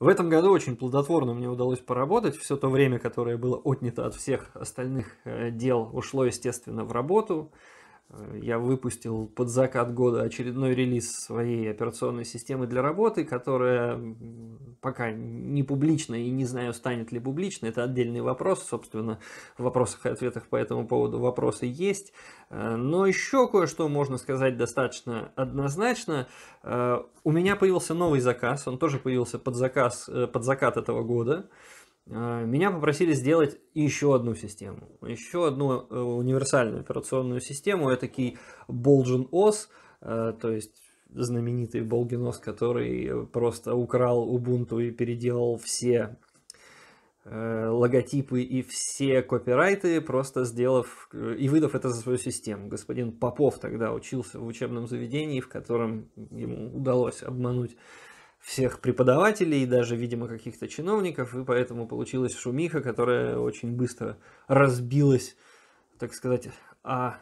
В этом году очень плодотворно мне удалось поработать. Все то время, которое было отнято от всех остальных э, дел, ушло, естественно, в работу. Э, я выпустил под закат года очередной релиз своей операционной системы для работы, которая пока не публична и не знаю, станет ли публичной. Это отдельный вопрос, собственно, в вопросах и ответах по этому поводу вопросы есть. Э, но еще кое-что можно сказать достаточно однозначно. Э, у меня появился новый заказ, он тоже появился под заказ, под закат этого года. Э, меня попросили сделать еще одну систему, еще одну э, универсальную операционную систему, это Bolgen OS, э, то есть знаменитый Bolgen OS, который просто украл Ubuntu и переделал все логотипы и все копирайты, просто сделав и выдав это за свою систему. Господин Попов тогда учился в учебном заведении, в котором ему удалось обмануть всех преподавателей, даже, видимо, каких-то чиновников, и поэтому получилась шумиха, которая очень быстро разбилась, так сказать, о,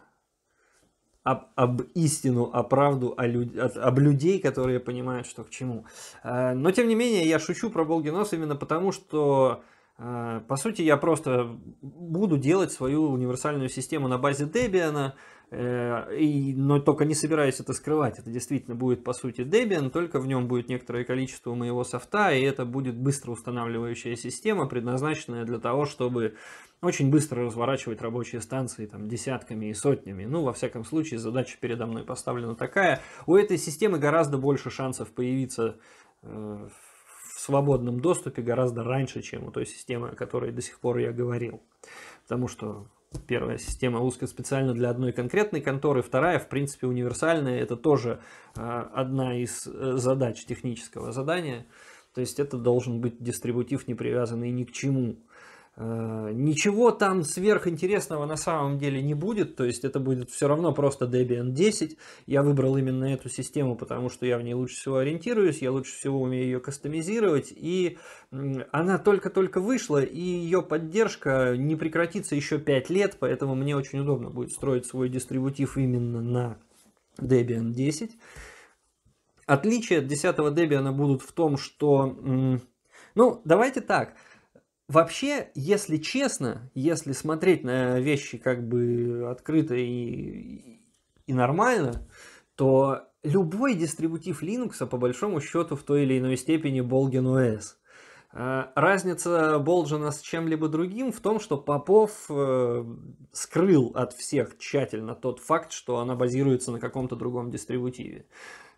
об, об истину, о правду, о люд, об людей, которые понимают, что к чему. Э, но, тем не менее, я шучу про Болгинос именно потому, что, э, по сути, я просто буду делать свою универсальную систему на базе Debian, Э, и, но только не собираюсь это скрывать. Это действительно будет, по сути, Debian, только в нем будет некоторое количество моего софта, и это будет быстро устанавливающая система, предназначенная для того, чтобы очень быстро разворачивать рабочие станции там, десятками и сотнями. Ну, во всяком случае, задача передо мной поставлена такая. У этой системы гораздо больше шансов появиться э, в свободном доступе гораздо раньше, чем у той системы, о которой до сих пор я говорил. Потому что Первая система узкая специально для одной конкретной конторы, вторая, в принципе, универсальная. Это тоже а, одна из э, задач технического задания. То есть это должен быть дистрибутив, не привязанный ни к чему. Э, ничего там сверхинтересного на самом деле не будет, то есть это будет все равно просто Debian 10. Я выбрал именно эту систему, потому что я в ней лучше всего ориентируюсь, я лучше всего умею ее кастомизировать, и она только-только вышла, и ее поддержка не прекратится еще 5 лет, поэтому мне очень удобно будет строить свой дистрибутив именно на Debian 10. Отличия от 10 Debian будут в том, что... Ну, давайте так – Вообще, если честно, если смотреть на вещи как бы открыто и, и нормально, то любой дистрибутив Linux, по большому счету, в той или иной степени Bolgen OS. А, разница Болджина с чем-либо другим в том, что Попов э, скрыл от всех тщательно тот факт, что она базируется на каком-то другом дистрибутиве.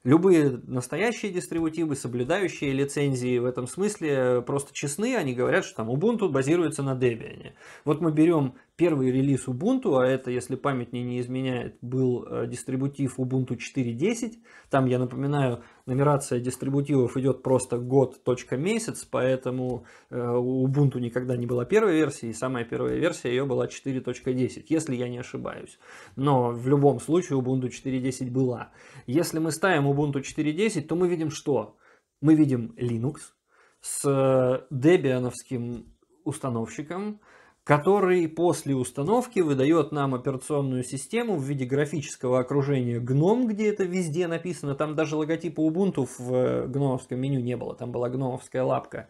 Любые настоящие дистрибутивы, соблюдающие лицензии в этом смысле, э, просто честны, они говорят, что там Ubuntu базируется на Debian. Вот мы берем первый релиз Ubuntu, а это, если память мне не изменяет, был э, дистрибутив Ubuntu 4.10. Там, я напоминаю, нумерация дистрибутивов идет просто год.месяц, поэтому э, у Ubuntu никогда не была первой версии, и самая первая версия ее была 4.10, если я не ошибаюсь. Но в любом случае Ubuntu 4.10 была. Если мы ставим Ubuntu 4.10, то мы видим что? Мы видим Linux с дебиановским э, установщиком, который после установки выдает нам операционную систему в виде графического окружения GNOME, где это везде написано. Там даже логотипа Ubuntu в э, гномовском меню не было, там была гномовская лапка.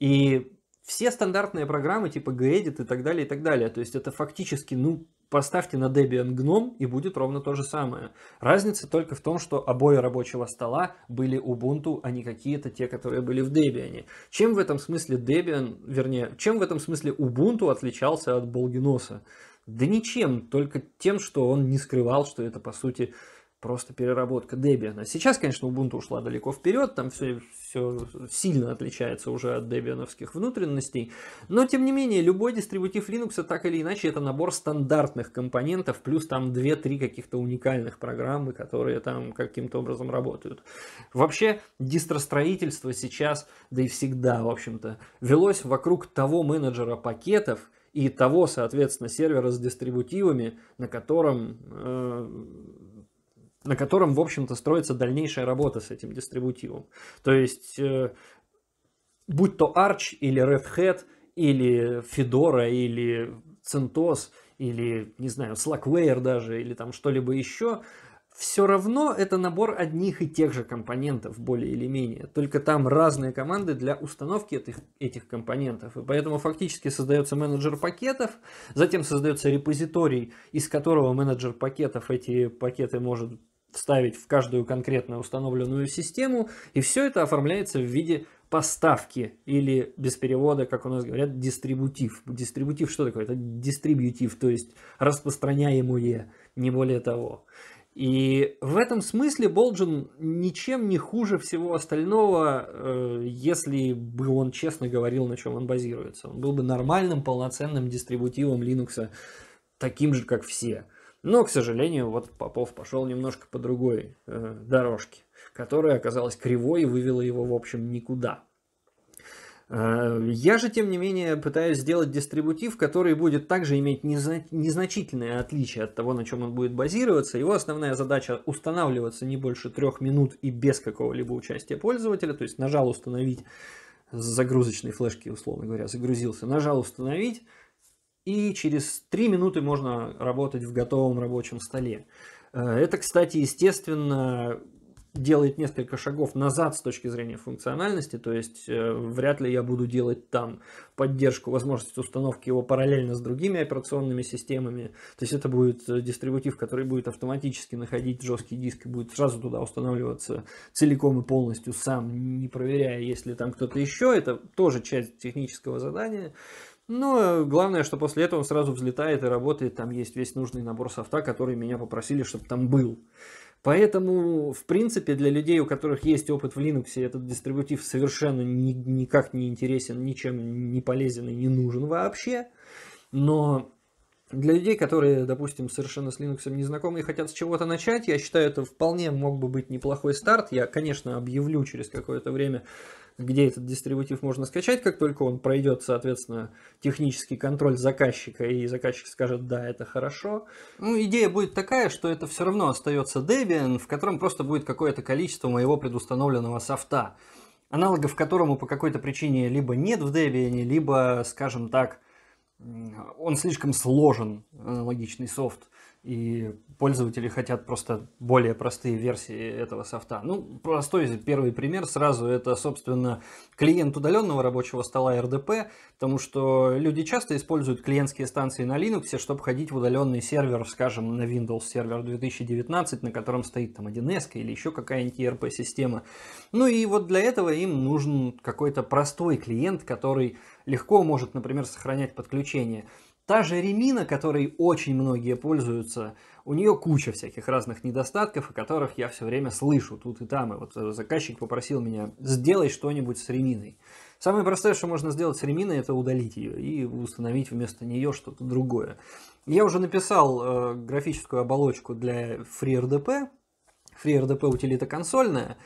И все стандартные программы типа Gedit и так далее, и так далее. То есть это фактически, ну, поставьте на Debian GNOME и будет ровно то же самое. Разница только в том, что обои рабочего стола были Ubuntu, а не какие-то те, которые были в Debian. Чем в этом смысле Debian, вернее, чем в этом смысле Ubuntu отличался от Болгиноса? Да ничем, только тем, что он не скрывал, что это по сути просто переработка Debian. А сейчас, конечно, Ubuntu ушла далеко вперед, там все, все сильно отличается уже от дебиановских внутренностей, но, тем не менее, любой дистрибутив Linux, а так или иначе, это набор стандартных компонентов, плюс там 2-3 каких-то уникальных программы, которые там каким-то образом работают. Вообще, дистростроительство сейчас, да и всегда, в общем-то, велось вокруг того менеджера пакетов, и того, соответственно, сервера с дистрибутивами, на котором э, на котором, в общем-то, строится дальнейшая работа с этим дистрибутивом. То есть, э, будь то Arch или Red Hat, или Fedora, или CentOS, или, не знаю, Slackware даже, или там что-либо еще, все равно это набор одних и тех же компонентов, более или менее. Только там разные команды для установки этих, этих компонентов. И поэтому фактически создается менеджер пакетов, затем создается репозиторий, из которого менеджер пакетов эти пакеты может ставить в каждую конкретную установленную систему, и все это оформляется в виде поставки или без перевода, как у нас говорят, дистрибутив. Дистрибутив что такое? Это дистрибутив, то есть распространяемое, не более того. И в этом смысле Болджин ничем не хуже всего остального, э, если бы он честно говорил, на чем он базируется. Он был бы нормальным, полноценным дистрибутивом Linux, таким же, как все. Но, к сожалению, вот Попов пошел немножко по другой э, дорожке, которая оказалась кривой и вывела его, в общем, никуда. Э, я же, тем не менее, пытаюсь сделать дистрибутив, который будет также иметь незна- незначительное отличие от того, на чем он будет базироваться. Его основная задача устанавливаться не больше трех минут и без какого-либо участия пользователя. То есть нажал «Установить» с загрузочной флешки, условно говоря, загрузился, нажал «Установить», и через 3 минуты можно работать в готовом рабочем столе. Э, это, кстати, естественно, делает несколько шагов назад с точки зрения функциональности, то есть э, вряд ли я буду делать там поддержку, возможность установки его параллельно с другими операционными системами, то есть это будет э, дистрибутив, который будет автоматически находить жесткий диск и будет сразу туда устанавливаться целиком и полностью сам, не проверяя, если там кто-то еще, это тоже часть технического задания, но ну, главное, что после этого он сразу взлетает и работает. Там есть весь нужный набор софта, который меня попросили, чтобы там был. Поэтому, в принципе, для людей, у которых есть опыт в Linux, этот дистрибутив совершенно ни, никак не интересен, ничем не полезен и не нужен вообще. Но для людей, которые, допустим, совершенно с Linux не знакомы и хотят с чего-то начать, я считаю, это вполне мог бы быть неплохой старт. Я, конечно, объявлю через какое-то время, где этот дистрибутив можно скачать, как только он пройдет, соответственно, технический контроль заказчика, и заказчик скажет, да, это хорошо. Ну, идея будет такая, что это все равно остается Debian, в котором просто будет какое-то количество моего предустановленного софта, аналогов которому по какой-то причине либо нет в Debian, либо, скажем так, он слишком сложен, аналогичный э, софт, и пользователи хотят просто более простые версии этого софта. Ну, простой первый пример сразу это, собственно, клиент удаленного рабочего стола RDP, потому что люди часто используют клиентские станции на Linux, чтобы ходить в удаленный сервер, скажем, на Windows сервер 2019, на котором стоит там 1С или еще какая-нибудь ERP-система. Ну и вот для этого им нужен какой-то простой клиент, который легко может, например, сохранять подключение. Та же ремина, которой очень многие пользуются, у нее куча всяких разных недостатков, о которых я все время слышу тут и там. И вот э, заказчик попросил меня сделать что-нибудь с реминой. Самое простое, что можно сделать с реминой, это удалить ее и установить вместо нее что-то другое. Я уже написал э, графическую оболочку для FreeRDP. FreeRDP утилита консольная.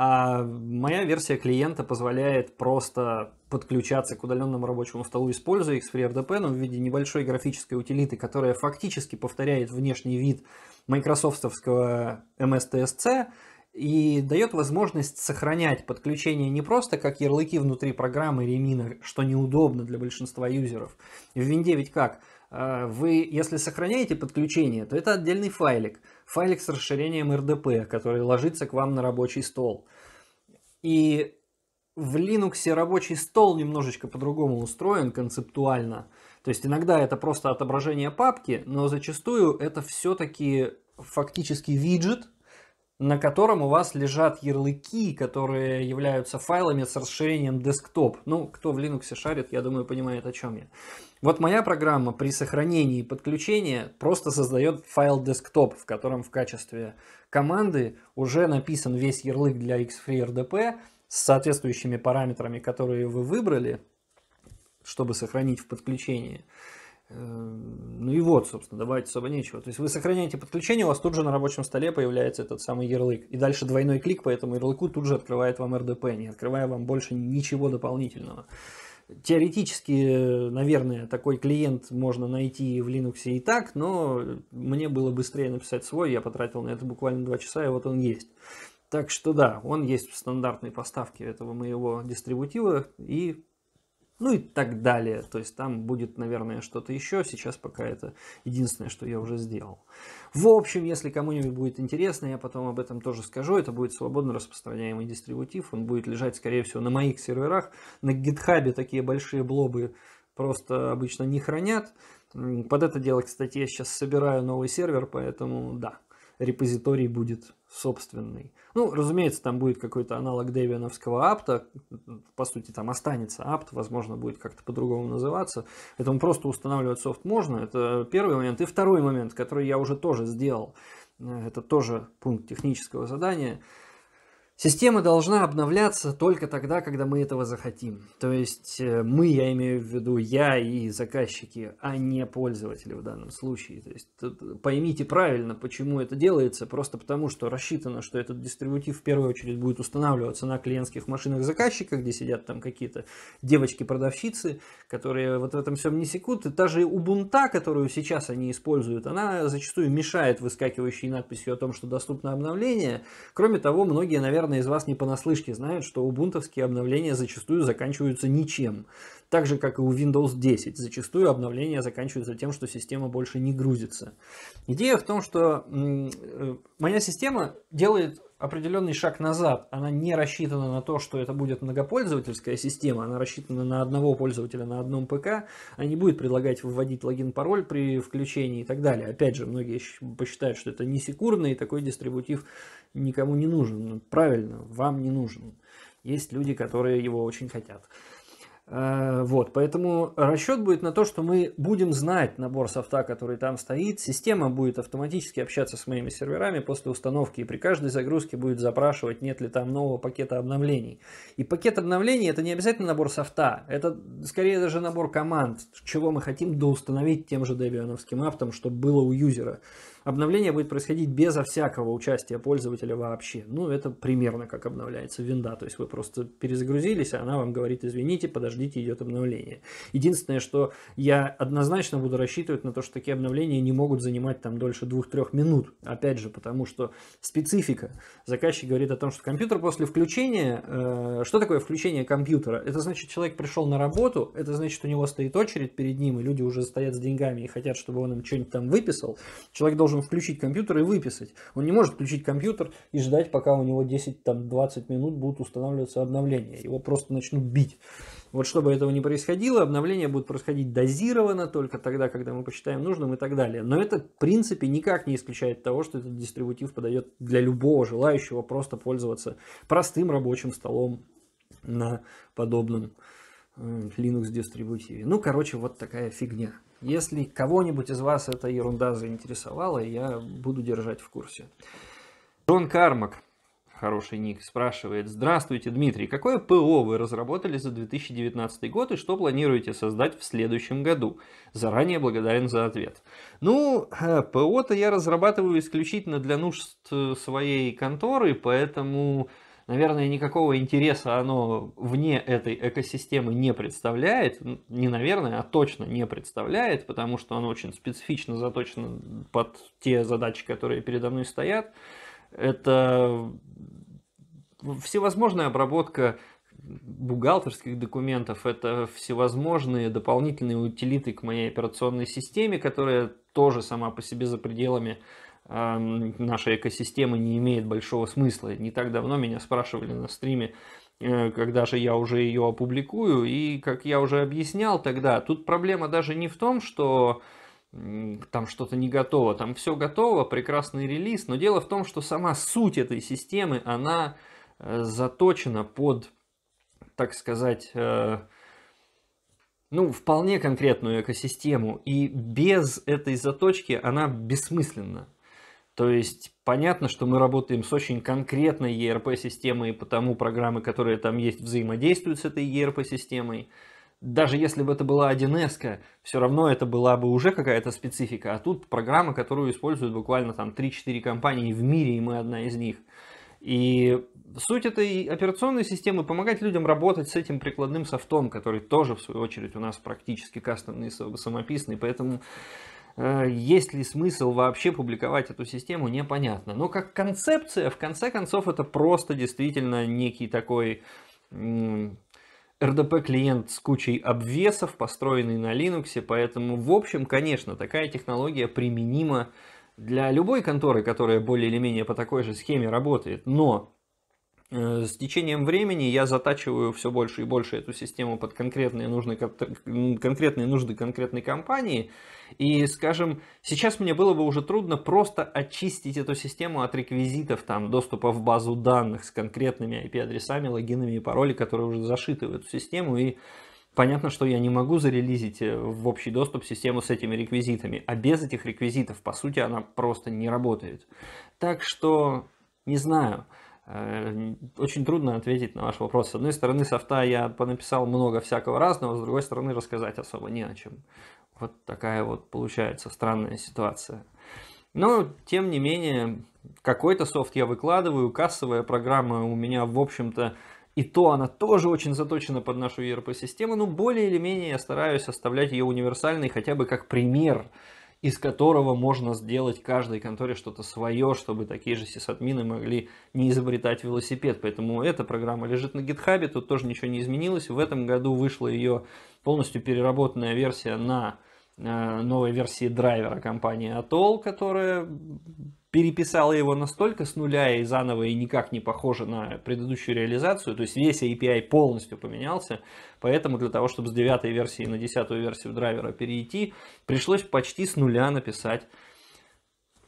А моя версия клиента позволяет просто подключаться к удаленному рабочему столу, используя X-Free RDP, но в виде небольшой графической утилиты, которая фактически повторяет внешний вид майкрософтовского MSTSC и дает возможность сохранять подключение не просто как ярлыки внутри программы ремина, что неудобно для большинства юзеров. В Win 9 как? А, вы, если сохраняете подключение, то это отдельный файлик. Файлик с расширением RDP, который ложится к вам на рабочий стол. И в Linux рабочий стол немножечко по-другому устроен концептуально. То есть иногда это просто отображение папки, но зачастую это все-таки фактически виджет, на котором у вас лежат ярлыки, которые являются файлами с расширением десктоп. Ну, кто в Linux шарит, я думаю, понимает, о чем я. Вот моя программа при сохранении и подключении просто создает файл десктоп, в котором в качестве команды уже написан весь ярлык для xFreeRDP с соответствующими параметрами, которые вы выбрали, чтобы сохранить в подключении. Ну и вот, собственно, добавить особо нечего. То есть вы сохраняете подключение, у вас тут же на рабочем столе появляется этот самый ярлык. И дальше двойной клик по этому ярлыку тут же открывает вам РДП, не открывая вам больше ничего дополнительного. Теоретически, наверное, такой клиент можно найти в Linux и так, но мне было быстрее написать свой, я потратил на это буквально 2 часа, и вот он есть. Так что да, он есть в стандартной поставке этого моего дистрибутива, и ну и так далее. То есть там будет, наверное, что-то еще. Сейчас пока это единственное, что я уже сделал. В общем, если кому-нибудь будет интересно, я потом об этом тоже скажу. Это будет свободно распространяемый дистрибутив. Он будет лежать, скорее всего, на моих серверах. На гитхабе такие большие блобы просто обычно не хранят. Под это дело, кстати, я сейчас собираю новый сервер, поэтому да, репозиторий будет собственный. Ну, разумеется, там будет какой-то аналог Debian'овского апта, по сути, там останется апт, возможно, будет как-то по-другому называться, поэтому просто устанавливать софт можно, это первый момент. И второй момент, который я уже тоже сделал, э, это тоже пункт технического задания – Система должна обновляться только тогда, когда мы этого захотим. То есть э, мы, я имею в виду я и заказчики, а не пользователи в данном случае. То есть поймите правильно, почему это делается. Просто потому, что рассчитано, что этот дистрибутив в первую очередь будет устанавливаться на клиентских машинах заказчика, где сидят там какие-то девочки-продавщицы, которые вот в этом всем не секут. И та же Ubuntu, которую сейчас они используют, она зачастую мешает выскакивающей надписью о том, что доступно обновление. Кроме того, многие, наверное, наверное, из вас не понаслышке знают, что убунтовские обновления зачастую заканчиваются ничем. Так же, как и у Windows 10. Зачастую обновления заканчиваются тем, что система больше не грузится. Идея в том, что э, моя система делает определенный шаг назад. Она не рассчитана на то, что это будет многопользовательская система, она рассчитана на одного пользователя на одном ПК, она не будет предлагать вводить логин-пароль при включении и так далее. Опять же, многие посчитают, что это не секурно, и такой дистрибутив никому не нужен. Ну, правильно, вам не нужен. Есть люди, которые его очень хотят. Э, вот, поэтому расчет будет на то, что мы будем знать набор софта, который там стоит. Система будет автоматически общаться с моими серверами после установки и при каждой загрузке будет запрашивать, нет ли там нового пакета обновлений. И пакет обновлений это не обязательно набор софта, это скорее даже набор команд, чего мы хотим доустановить тем же Debian аптом, чтобы было у юзера. Обновление будет происходить безо всякого участия пользователя вообще. Ну, это примерно как обновляется винда. То есть вы просто перезагрузились, а она вам говорит, извините, подождите, идет обновление. Единственное, что я однозначно буду рассчитывать на то, что такие обновления не могут занимать там дольше 2-3 минут. Опять же, потому что специфика. Заказчик говорит о том, что компьютер после включения... Э, что такое включение компьютера? Это значит, человек пришел на работу, это значит, у него стоит очередь перед ним, и люди уже стоят с деньгами и хотят, чтобы он им что-нибудь там выписал. Человек должен должен включить компьютер и выписать. Он не может включить компьютер и ждать, пока у него 10-20 минут будут устанавливаться обновления. Его просто начнут бить. Вот чтобы этого не происходило, обновления будут происходить дозированно, только тогда, когда мы посчитаем нужным и так далее. Но это, в принципе, никак не исключает того, что этот дистрибутив подает для любого желающего просто пользоваться простым рабочим столом на подобном э, Linux-дистрибутиве. Ну, короче, вот такая фигня. Если кого-нибудь из вас эта ерунда заинтересовала, я буду держать в курсе. Джон Кармак, хороший ник, спрашивает. Здравствуйте, Дмитрий. Какое ПО вы разработали за 2019 год и что планируете создать в следующем году? Заранее благодарен за ответ. Ну, э, ПО-то я разрабатываю исключительно для нужд э, своей конторы, поэтому наверное, никакого интереса оно вне этой экосистемы не представляет. Не наверное, а точно не представляет, потому что оно очень специфично заточено под те задачи, которые передо мной стоят. Это всевозможная обработка бухгалтерских документов, это всевозможные дополнительные утилиты к моей операционной системе, которая тоже сама по себе за пределами наша экосистема не имеет большого смысла. Не так давно меня спрашивали на стриме, э, когда же я уже ее опубликую, и как я уже объяснял тогда, тут проблема даже не в том, что там что-то не готово, там все готово, прекрасный релиз, но дело в том, что сама суть этой системы, она э, заточена под, так сказать, э, ну, вполне конкретную экосистему, и без этой заточки она бессмысленна. То есть понятно, что мы работаем с очень конкретной ERP-системой, потому программы, которые там есть, взаимодействуют с этой ERP-системой. Даже если бы это была 1С, все равно это была бы уже какая-то специфика. А тут программа, которую используют буквально там 3-4 компании в мире, и мы одна из них. И суть этой операционной системы – помогать людям работать с этим прикладным софтом, который тоже, в свою очередь, у нас практически кастомный, самописный. Поэтому Э, есть ли смысл вообще публиковать эту систему, непонятно. Но как концепция, в конце концов, это просто действительно некий такой РДП-клиент с кучей обвесов, построенный на Linux, поэтому, в общем, конечно, такая технология применима для любой конторы, которая более или менее по такой же схеме работает, но Э, с течением времени я затачиваю все больше и больше эту систему под конкретные нужды, конкретные нужды конкретной компании. И, скажем, сейчас мне было бы уже трудно просто очистить эту систему от реквизитов, там, доступа в базу данных с конкретными IP-адресами, логинами и пароли, которые уже зашиты в эту систему. И понятно, что я не могу зарелизить э, в общий доступ систему с этими реквизитами. А без этих реквизитов, по сути, она просто не работает. Так что, не знаю. Э, очень трудно ответить на ваш вопрос. С одной стороны, софта я понаписал много всякого разного, с другой стороны, рассказать особо не о чем. Вот такая вот получается странная ситуация. Но, тем не менее, какой-то софт я выкладываю, кассовая программа у меня, в общем-то, и то она тоже очень заточена под нашу ERP-систему, но более или менее я стараюсь оставлять ее универсальной хотя бы как пример из которого можно сделать каждой конторе что-то свое, чтобы такие же сисадмины могли не изобретать велосипед. Поэтому эта программа лежит на гитхабе, тут тоже ничего не изменилось. В этом году вышла ее полностью переработанная версия на Э, новой версии драйвера компании Atoll, которая переписала его настолько с нуля и заново и никак не похоже на предыдущую реализацию, то есть весь API полностью поменялся, поэтому для того, чтобы с девятой версии на десятую версию драйвера перейти, пришлось почти с нуля написать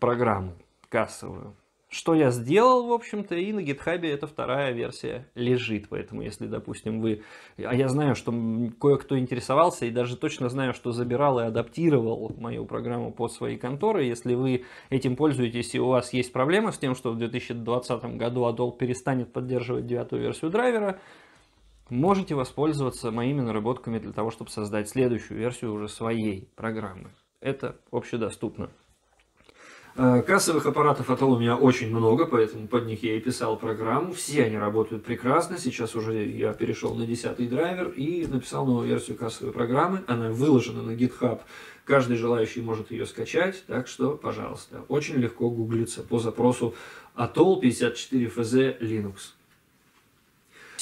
программу кассовую что я сделал, в общем-то, и на GitHub эта вторая версия лежит. Поэтому, если, допустим, вы... А я знаю, что кое-кто интересовался, и даже точно знаю, что забирал и адаптировал мою программу под свои конторы. Если вы этим пользуетесь, и у вас есть проблема с тем, что в 2020 году Adol перестанет поддерживать девятую версию драйвера, можете воспользоваться моими наработками для того, чтобы создать следующую версию уже своей программы. Это общедоступно. Э, кассовых аппаратов у меня очень много, поэтому под них я и писал программу. Все они работают прекрасно. Сейчас уже я перешел на 10 драйвер и написал новую версию кассовой программы. Она выложена на GitHub. Каждый желающий может ее скачать. Так что, пожалуйста, очень легко гуглится по запросу ATOL 54FZ Linux.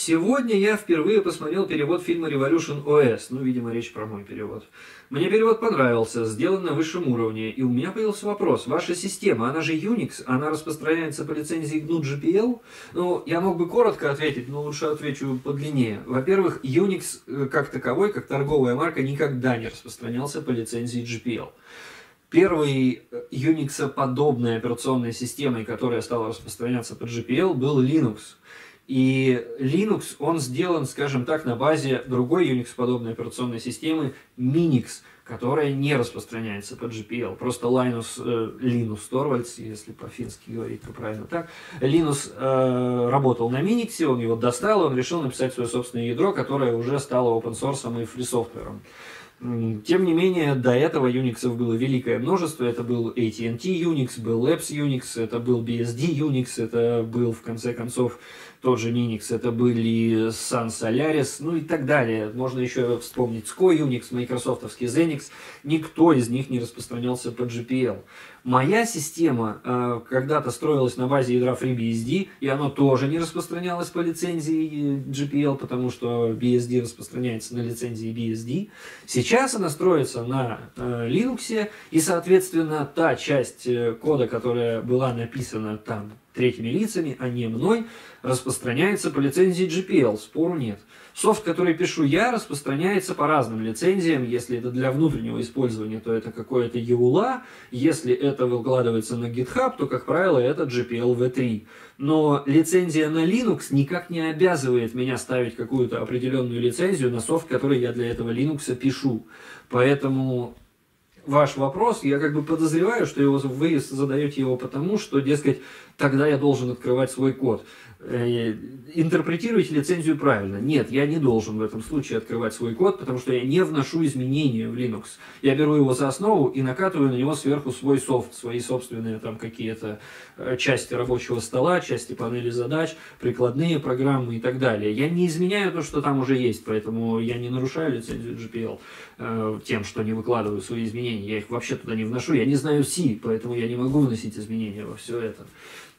Сегодня я впервые посмотрел перевод фильма Revolution OS, ну, видимо, речь про мой перевод. Мне перевод понравился, сделан на высшем уровне, и у меня появился вопрос. Ваша система, она же Unix, она распространяется по лицензии GNU GPL? Ну, я мог бы коротко ответить, но лучше отвечу подлиннее. Во-первых, Unix э, как таковой, как торговая марка, никогда не распространялся по лицензии GPL. Первой э, Unix-подобной операционной системой, которая стала распространяться по GPL, был Linux. И Linux, он сделан, скажем так, на базе другой Unix-подобной операционной системы Minix, которая не распространяется по GPL. Просто Linus, э, Linus Torvalds, если по-фински говорить, то правильно так. Linus э, работал на Minix, он его достал, и он решил написать свое собственное ядро, которое уже стало open source и фрисофтвером. Тем не менее, до этого Unix было великое множество. Это был AT&T Unix, был Labs Unix, это был BSD Unix, это был, в конце концов, тоже Linux, это были Sun Solaris, ну и так далее. Можно еще вспомнить SCO, Unix, Microsoft Zenix. Никто из них не распространялся по GPL. Моя система э, когда-то строилась на базе ядра FreeBSD, и она тоже не распространялась по лицензии э, GPL, потому что BSD распространяется на лицензии BSD. Сейчас она строится на э, Linux, и, соответственно, та часть э, кода, которая была написана там третьими лицами, а не мной, распространяется по лицензии GPL, спору нет. Софт, который пишу я, распространяется по разным лицензиям. Если это для внутреннего использования, то это какое-то EULA. Если это выкладывается на GitHub, то, как правило, это GPL V3. Но лицензия на Linux никак не обязывает меня ставить какую-то определенную лицензию на софт, который я для этого Linux пишу. Поэтому ваш вопрос, я как бы подозреваю, что его, вы задаете его потому, что, дескать, тогда я должен открывать свой код. Э, интерпретировать лицензию правильно. Нет, я не должен в этом случае открывать свой код, потому что я не вношу изменения в Linux. Я беру его за основу и накатываю на него сверху свой софт, свои собственные там какие-то э, части рабочего стола, части панели задач, прикладные программы и так далее. Я не изменяю то, что там уже есть, поэтому я не нарушаю лицензию GPL э, тем, что не выкладываю свои изменения. Я их вообще туда не вношу. Я не знаю C, поэтому я не могу вносить изменения во все это.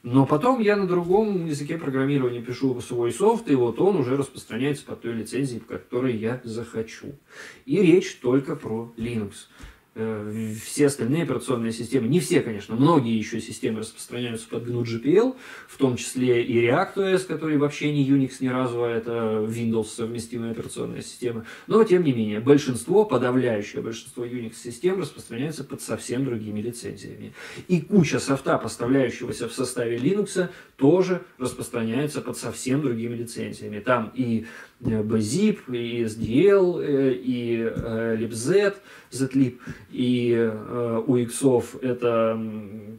Но потом я на другом языке программирования пишу свой софт, и вот он уже распространяется по той лицензии, по которой я захочу. И речь только про Linux. Э, все остальные операционные системы, не все, конечно, многие еще системы распространяются под GNU GPL, в том числе и ReactOS, который вообще не Unix ни разу, а это Windows совместимая операционная система. Но, тем не менее, большинство, подавляющее большинство Unix-систем распространяется под совсем другими лицензиями. И куча софта, поставляющегося в составе Linux, тоже распространяется под совсем другими лицензиями. Там и BZIP, э, и SDL, э, и LibZ, э, ZLib, и у X это,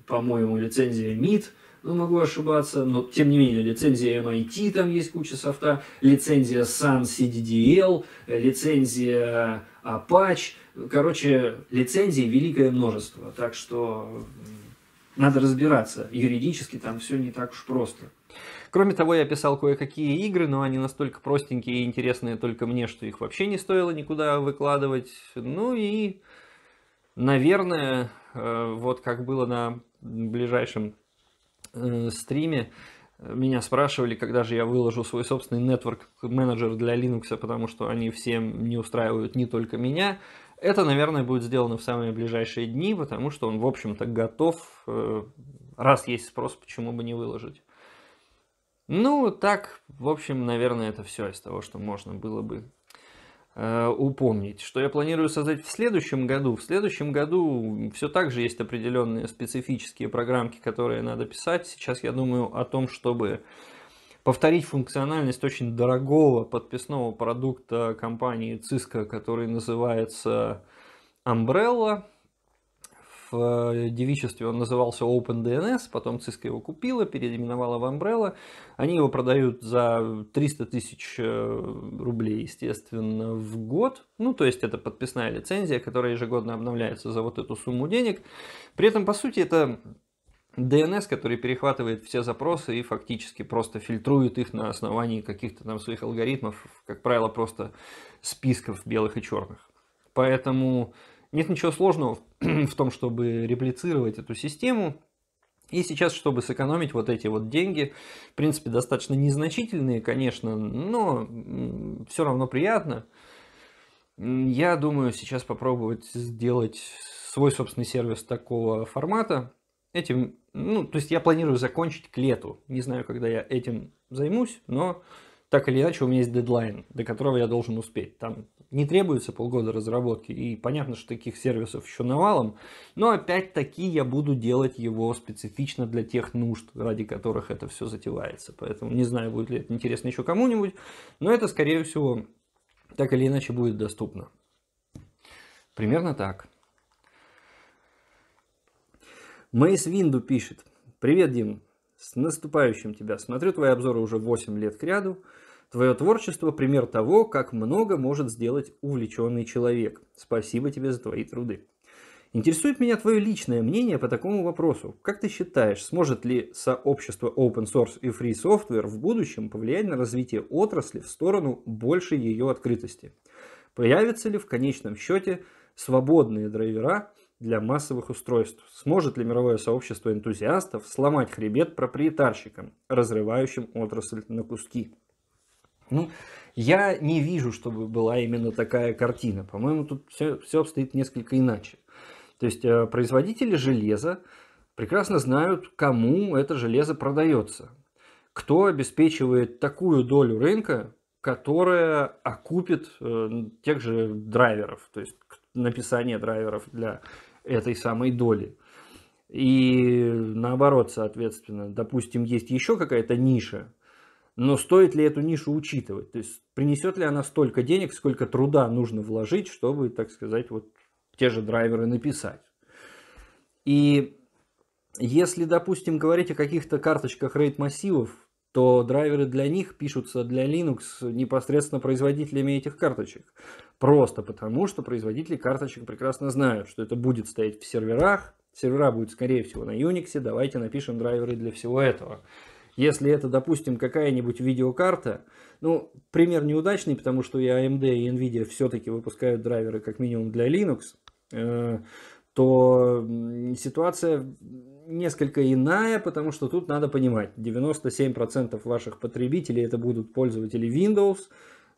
по-моему, лицензия MIT, ну, могу ошибаться, но тем не менее, лицензия MIT, эм там есть куча софта, лицензия Sun CDDL, лицензия Apache, а, короче, лицензий великое множество, так что надо разбираться, юридически там все не так уж просто. Кроме того, я писал кое-какие игры, но они настолько простенькие и интересные только мне, что их вообще не стоило никуда выкладывать. Ну и, наверное, э, вот как было на ближайшем э, стриме, меня спрашивали, когда же я выложу свой собственный нетворк менеджер для Linux, потому что они всем не устраивают не только меня. Это, наверное, будет сделано в самые ближайшие дни, потому что он, в общем-то, готов. Э, раз есть спрос, почему бы не выложить. Ну, так, в общем, наверное, это все из того, что можно было бы э, упомнить. Что я планирую создать в следующем году. В следующем году все так же есть определенные специфические программки, которые надо писать. Сейчас я думаю о том, чтобы повторить функциональность очень дорогого подписного продукта компании Cisco, который называется Umbrella в э, девичестве он назывался OpenDNS, потом Cisco его купила, переименовала в Umbrella. Они его продают за 300 тысяч э, рублей, естественно, в год. Ну, то есть это подписная лицензия, которая ежегодно обновляется за вот эту сумму денег. При этом, по сути, это DNS, который перехватывает все запросы и фактически просто фильтрует их на основании каких-то там своих алгоритмов, как правило, просто списков белых и черных. Поэтому нет ничего сложного в том, чтобы реплицировать эту систему. И сейчас, чтобы сэкономить вот эти вот деньги, в принципе, достаточно незначительные, конечно, но все равно приятно. Я думаю сейчас попробовать сделать свой собственный сервис такого формата. Этим, ну, то есть я планирую закончить к лету. Не знаю, когда я этим займусь, но так или иначе у меня есть дедлайн, до которого я должен успеть. Там не требуется полгода разработки, и понятно, что таких сервисов еще навалом, но опять-таки я буду делать его специфично для тех нужд, ради которых это все затевается. Поэтому не знаю, будет ли это интересно еще кому-нибудь, но это, скорее всего, так или иначе будет доступно. Примерно так. Мейс Винду пишет. Привет, Дим. С наступающим тебя. Смотрю твои обзоры уже 8 лет к ряду. Твое творчество – пример того, как много может сделать увлеченный человек. Спасибо тебе за твои труды. Интересует меня твое личное мнение по такому вопросу. Как ты считаешь, сможет ли сообщество open source и free software в будущем повлиять на развитие отрасли в сторону большей ее открытости? Появятся ли в конечном счете свободные драйвера для массовых устройств? Сможет ли мировое сообщество энтузиастов сломать хребет проприетарщикам, разрывающим отрасль на куски? Ну, я не вижу, чтобы была именно такая картина. По-моему, тут все, все обстоит несколько иначе. То есть э, производители железа прекрасно знают, кому это железо продается. Кто обеспечивает такую долю рынка, которая окупит э, тех же драйверов, то есть написание драйверов для этой самой доли. И наоборот, соответственно, допустим, есть еще какая-то ниша, но стоит ли эту нишу учитывать? То есть принесет ли она столько денег, сколько труда нужно вложить, чтобы, так сказать, вот те же драйверы написать? И если, допустим, говорить о каких-то карточках RAID-массивов, то драйверы для них пишутся для Linux непосредственно производителями этих карточек. Просто потому, что производители карточек прекрасно знают, что это будет стоять в серверах, сервера будут, скорее всего, на Unix, давайте напишем драйверы для всего этого. Если это, допустим, какая-нибудь видеокарта, ну, пример неудачный, потому что и AMD, и NVIDIA все-таки выпускают драйверы как минимум для Linux, э, то ситуация несколько иная, потому что тут надо понимать, 97% ваших потребителей это будут пользователи Windows,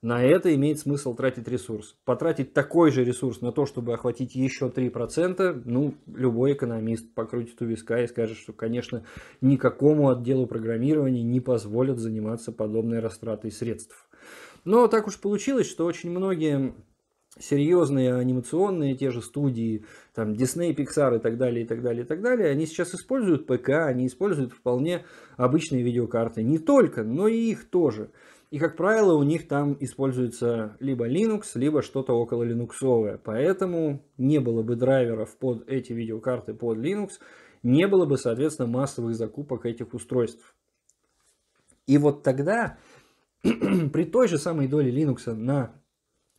на это имеет смысл тратить ресурс. Потратить такой же ресурс на то, чтобы охватить еще 3%, ну, любой экономист покрутит у виска и скажет, что, конечно, никакому отделу программирования не позволят заниматься подобной растратой средств. Но так уж получилось, что очень многие серьезные анимационные те же студии, там Disney, Pixar и так далее, и так далее, и так далее, они сейчас используют ПК, они используют вполне обычные видеокарты. Не только, но и их тоже. И, как правило, у них там используется либо Linux, либо что-то около линуксовое, Поэтому не было бы драйверов под эти видеокарты под Linux, не было бы, соответственно, массовых закупок этих устройств. И вот тогда, при той же самой доле Linux на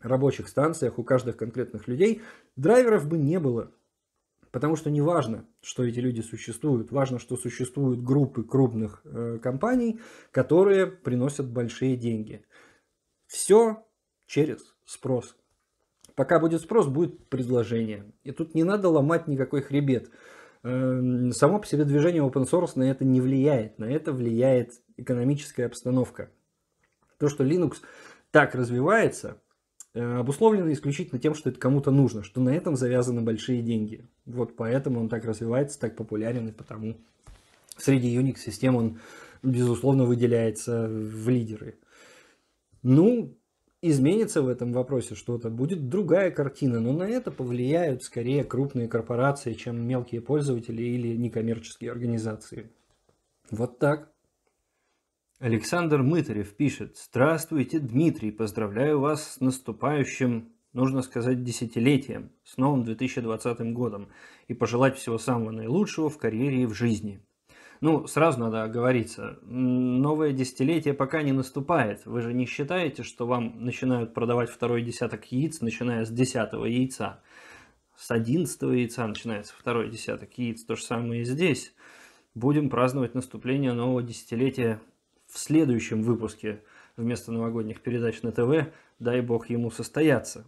рабочих станциях у каждых конкретных людей, драйверов бы не было. Потому что не важно, что эти люди существуют, важно, что существуют группы крупных э, компаний, которые приносят большие деньги. Все через спрос. Пока будет спрос, будет предложение. И тут не надо ломать никакой хребет. Э, само по себе движение open source на это не влияет. На это влияет экономическая обстановка. То, что Linux так развивается, Э, обусловлено исключительно тем, что это кому-то нужно, что на этом завязаны большие деньги. Вот поэтому он так развивается, так популярен, и потому среди Unix-систем он, безусловно, выделяется в лидеры. Ну, изменится в этом вопросе что-то, будет другая картина, но на это повлияют скорее крупные корпорации, чем мелкие пользователи или некоммерческие организации. Вот так. Александр Мытарев пишет «Здравствуйте, Дмитрий, поздравляю вас с наступающим, нужно сказать, десятилетием, с новым 2020 годом и пожелать всего самого наилучшего в карьере и в жизни». Ну, сразу надо оговориться, новое десятилетие пока не наступает. Вы же не считаете, что вам начинают продавать второй десяток яиц, начиная с десятого яйца? С одиннадцатого яйца начинается второй десяток яиц, то же самое и здесь. Будем праздновать наступление нового десятилетия в следующем выпуске вместо новогодних передач на ТВ, дай бог ему состояться.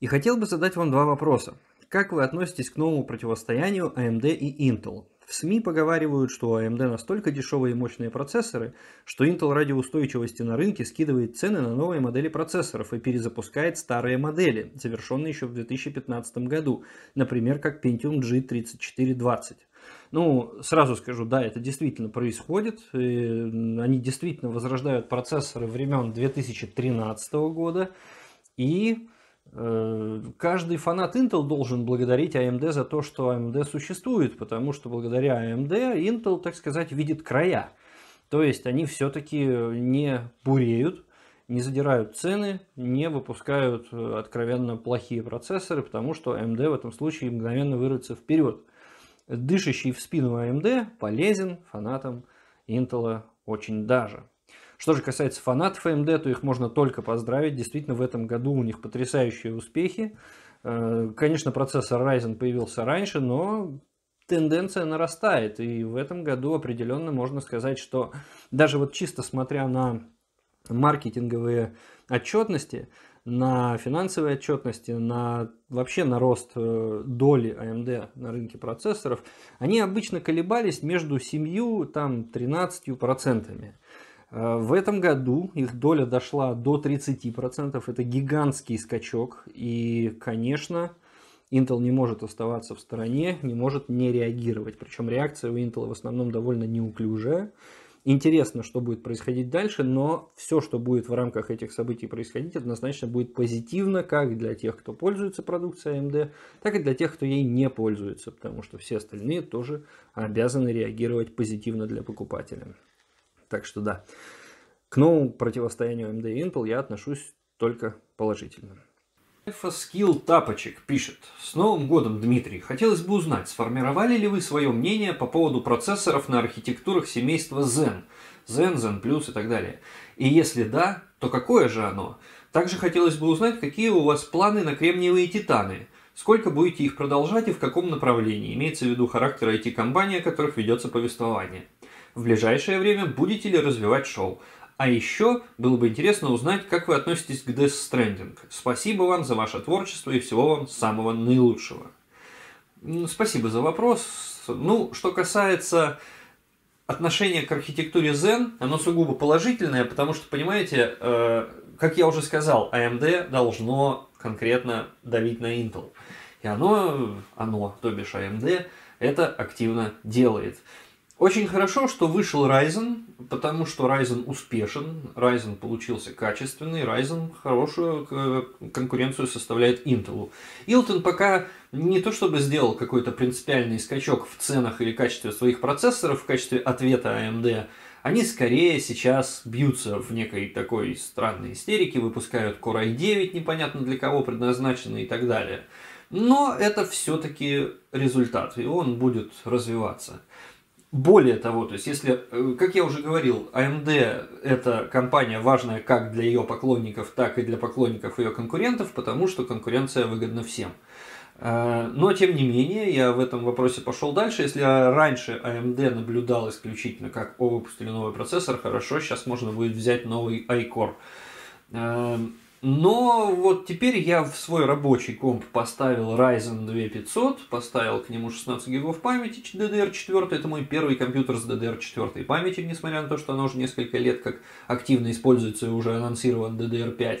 И хотел бы задать вам два вопроса. Как вы относитесь к новому противостоянию AMD а и Intel? В СМИ поговаривают, что у а AMD настолько дешевые и мощные процессоры, что Intel ради устойчивости на рынке скидывает цены на новые модели процессоров и перезапускает старые модели, завершенные еще в 2015 году, например, как Pentium G3420. Ну, сразу скажу, да, это действительно происходит. Э, они действительно возрождают процессоры времен 2013 года. И э, каждый фанат Intel должен благодарить AMD за то, что AMD существует, потому что благодаря AMD Intel, так сказать, видит края. То есть они все-таки не буреют, не задирают цены, не выпускают э, откровенно плохие процессоры, потому что AMD в этом случае мгновенно вырвется вперед дышащий в спину AMD а полезен фанатам Intel очень даже. Что же касается фанатов AMD, а то их можно только поздравить. Действительно, в этом году у них потрясающие успехи. Э, конечно, процессор Ryzen появился раньше, но тенденция нарастает. И в этом году определенно можно сказать, что даже вот чисто смотря на маркетинговые отчетности, на финансовой отчетности, на вообще на рост э, доли AMD а на рынке процессоров, они обычно колебались между 7 там 13 процентами. Э, в этом году их доля дошла до 30%. Это гигантский скачок. И, конечно, Intel не может оставаться в стороне, не может не реагировать. Причем реакция у Intel в основном довольно неуклюжая. Интересно, что будет происходить дальше, но все, что будет в рамках этих событий происходить, однозначно будет позитивно как для тех, кто пользуется продукцией AMD, а так и для тех, кто ей не пользуется, потому что все остальные тоже обязаны реагировать позитивно для покупателя. Так что да, к новому противостоянию AMD а и Intel я отношусь только положительно. Скилл Тапочек пишет. С Новым годом, Дмитрий. Хотелось бы узнать, сформировали ли вы свое мнение по поводу процессоров на архитектурах семейства Zen? Zen, Zen Plus и так далее. И если да, то какое же оно? Также хотелось бы узнать, какие у вас планы на кремниевые титаны. Сколько будете их продолжать и в каком направлении? Имеется в виду характер IT-компании, о которых ведется повествование. В ближайшее время будете ли развивать шоу? А еще было бы интересно узнать, как вы относитесь к Death Stranding. Спасибо вам за ваше творчество и всего вам самого наилучшего. Спасибо за вопрос. Ну, что касается отношения к архитектуре Zen, оно сугубо положительное, потому что, понимаете, э, как я уже сказал, AMD должно конкретно давить на Intel. И оно, оно, то бишь AMD, это активно делает. Очень хорошо, что вышел Ryzen, потому что Ryzen успешен, Ryzen получился качественный, Ryzen хорошую э, конкуренцию составляет Intel. Intel пока не то чтобы сделал какой-то принципиальный скачок в ценах или качестве своих процессоров в качестве ответа AMD, они скорее сейчас бьются в некой такой странной истерике, выпускают Core i9 непонятно для кого предназначенный и так далее. Но это все-таки результат, и он будет развиваться. Более того, то есть если, э, как я уже говорил, AMD а это компания важная как для ее поклонников, так и для поклонников ее конкурентов, потому что конкуренция выгодна всем. Э, но, тем не менее, я в этом вопросе пошел дальше. Если раньше AMD а наблюдал исключительно, как, о, выпустили новый процессор, хорошо, сейчас можно будет взять новый iCore. Но вот теперь я в свой рабочий комп поставил Ryzen 2500, поставил к нему 16 гигов памяти DDR4. Это мой первый компьютер с DDR4 памяти, несмотря на то, что она уже несколько лет как активно используется и уже анонсирован DDR5.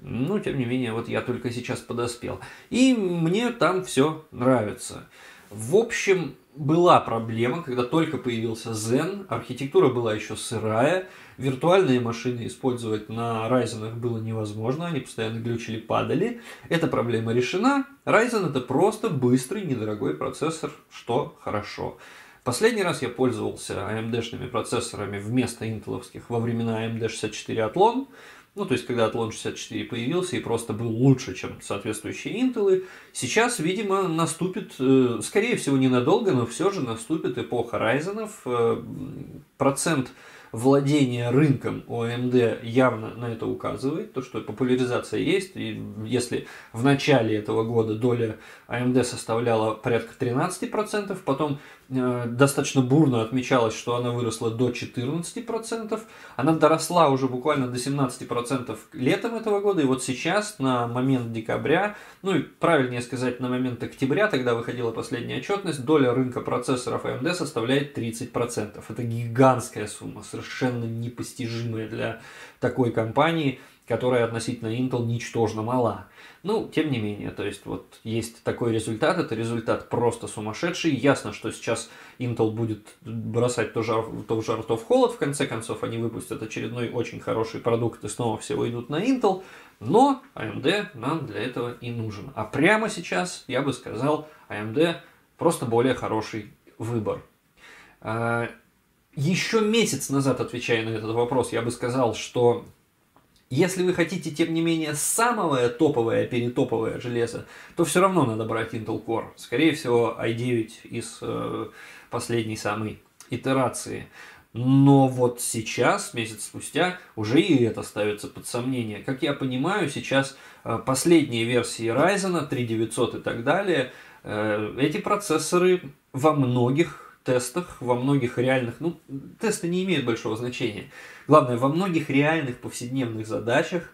Но, ну, тем не менее, вот я только сейчас подоспел. И мне там все нравится. В общем, была проблема, когда только появился Zen, архитектура была еще сырая, виртуальные машины использовать на Ryzen было невозможно, они постоянно глючили, падали. Эта проблема решена. Ryzen это просто быстрый, недорогой процессор, что хорошо. Последний раз я пользовался AMD-шными процессорами вместо интеловских во времена AMD 64 Athlon ну, то есть, когда Athlon 64 появился и просто был лучше, чем соответствующие Intel, сейчас, видимо, наступит, э, скорее всего, ненадолго, но все же наступит эпоха Ryzen. Э, процент владения рынком AMD эм явно на это указывает, то что популяризация есть, и если в начале этого года доля AMD эм составляла порядка 13%, потом Э, достаточно бурно отмечалось, что она выросла до 14%. Она доросла уже буквально до 17% летом этого года. И вот сейчас, на момент декабря, ну и правильнее сказать, на момент октября, тогда выходила последняя отчетность, доля рынка процессоров AMD составляет 30%. Это гигантская сумма, совершенно непостижимая для такой компании, которая относительно Intel ничтожно мала. Ну, тем не менее, то есть вот есть такой результат, это результат просто сумасшедший. Ясно, что сейчас Intel будет бросать то, жар, то в жар, то в холод, в конце концов они выпустят очередной очень хороший продукт и снова все уйдут на Intel, но AMD нам для этого и нужен. А прямо сейчас, я бы сказал, AMD просто более хороший выбор. А, еще месяц назад, отвечая на этот вопрос, я бы сказал, что если вы хотите, тем не менее, самое топовое, перетоповое железо, то все равно надо брать Intel Core. Скорее всего, i9 из э, последней самой итерации. Но вот сейчас, месяц спустя, уже и это ставится под сомнение. Как я понимаю, сейчас э, последние версии Ryzen 3900 и так далее, э, эти процессоры во многих тестах, во многих реальных, ну, тесты не имеют большого значения. Главное, во многих реальных повседневных задачах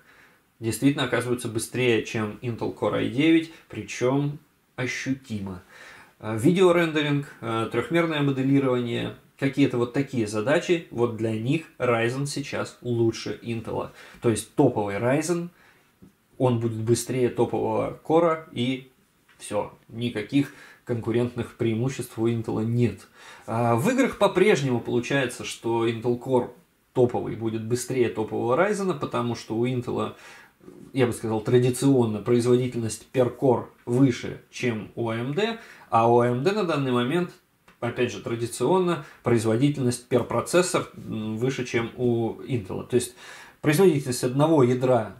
действительно оказываются быстрее, чем Intel Core i9, причем ощутимо. А, видеорендеринг, а, трехмерное моделирование, какие-то вот такие задачи, вот для них Ryzen сейчас лучше Intel. То есть топовый Ryzen, он будет быстрее топового Core и все, никаких конкурентных преимуществ у Intel нет. А, в играх по-прежнему получается, что Intel Core топовый будет быстрее топового Ryzen, потому что у Intel, я бы сказал, традиционно производительность per core выше, чем у AMD, а у AMD на данный момент опять же, традиционно производительность per процессор выше, чем у Intel. То есть производительность одного ядра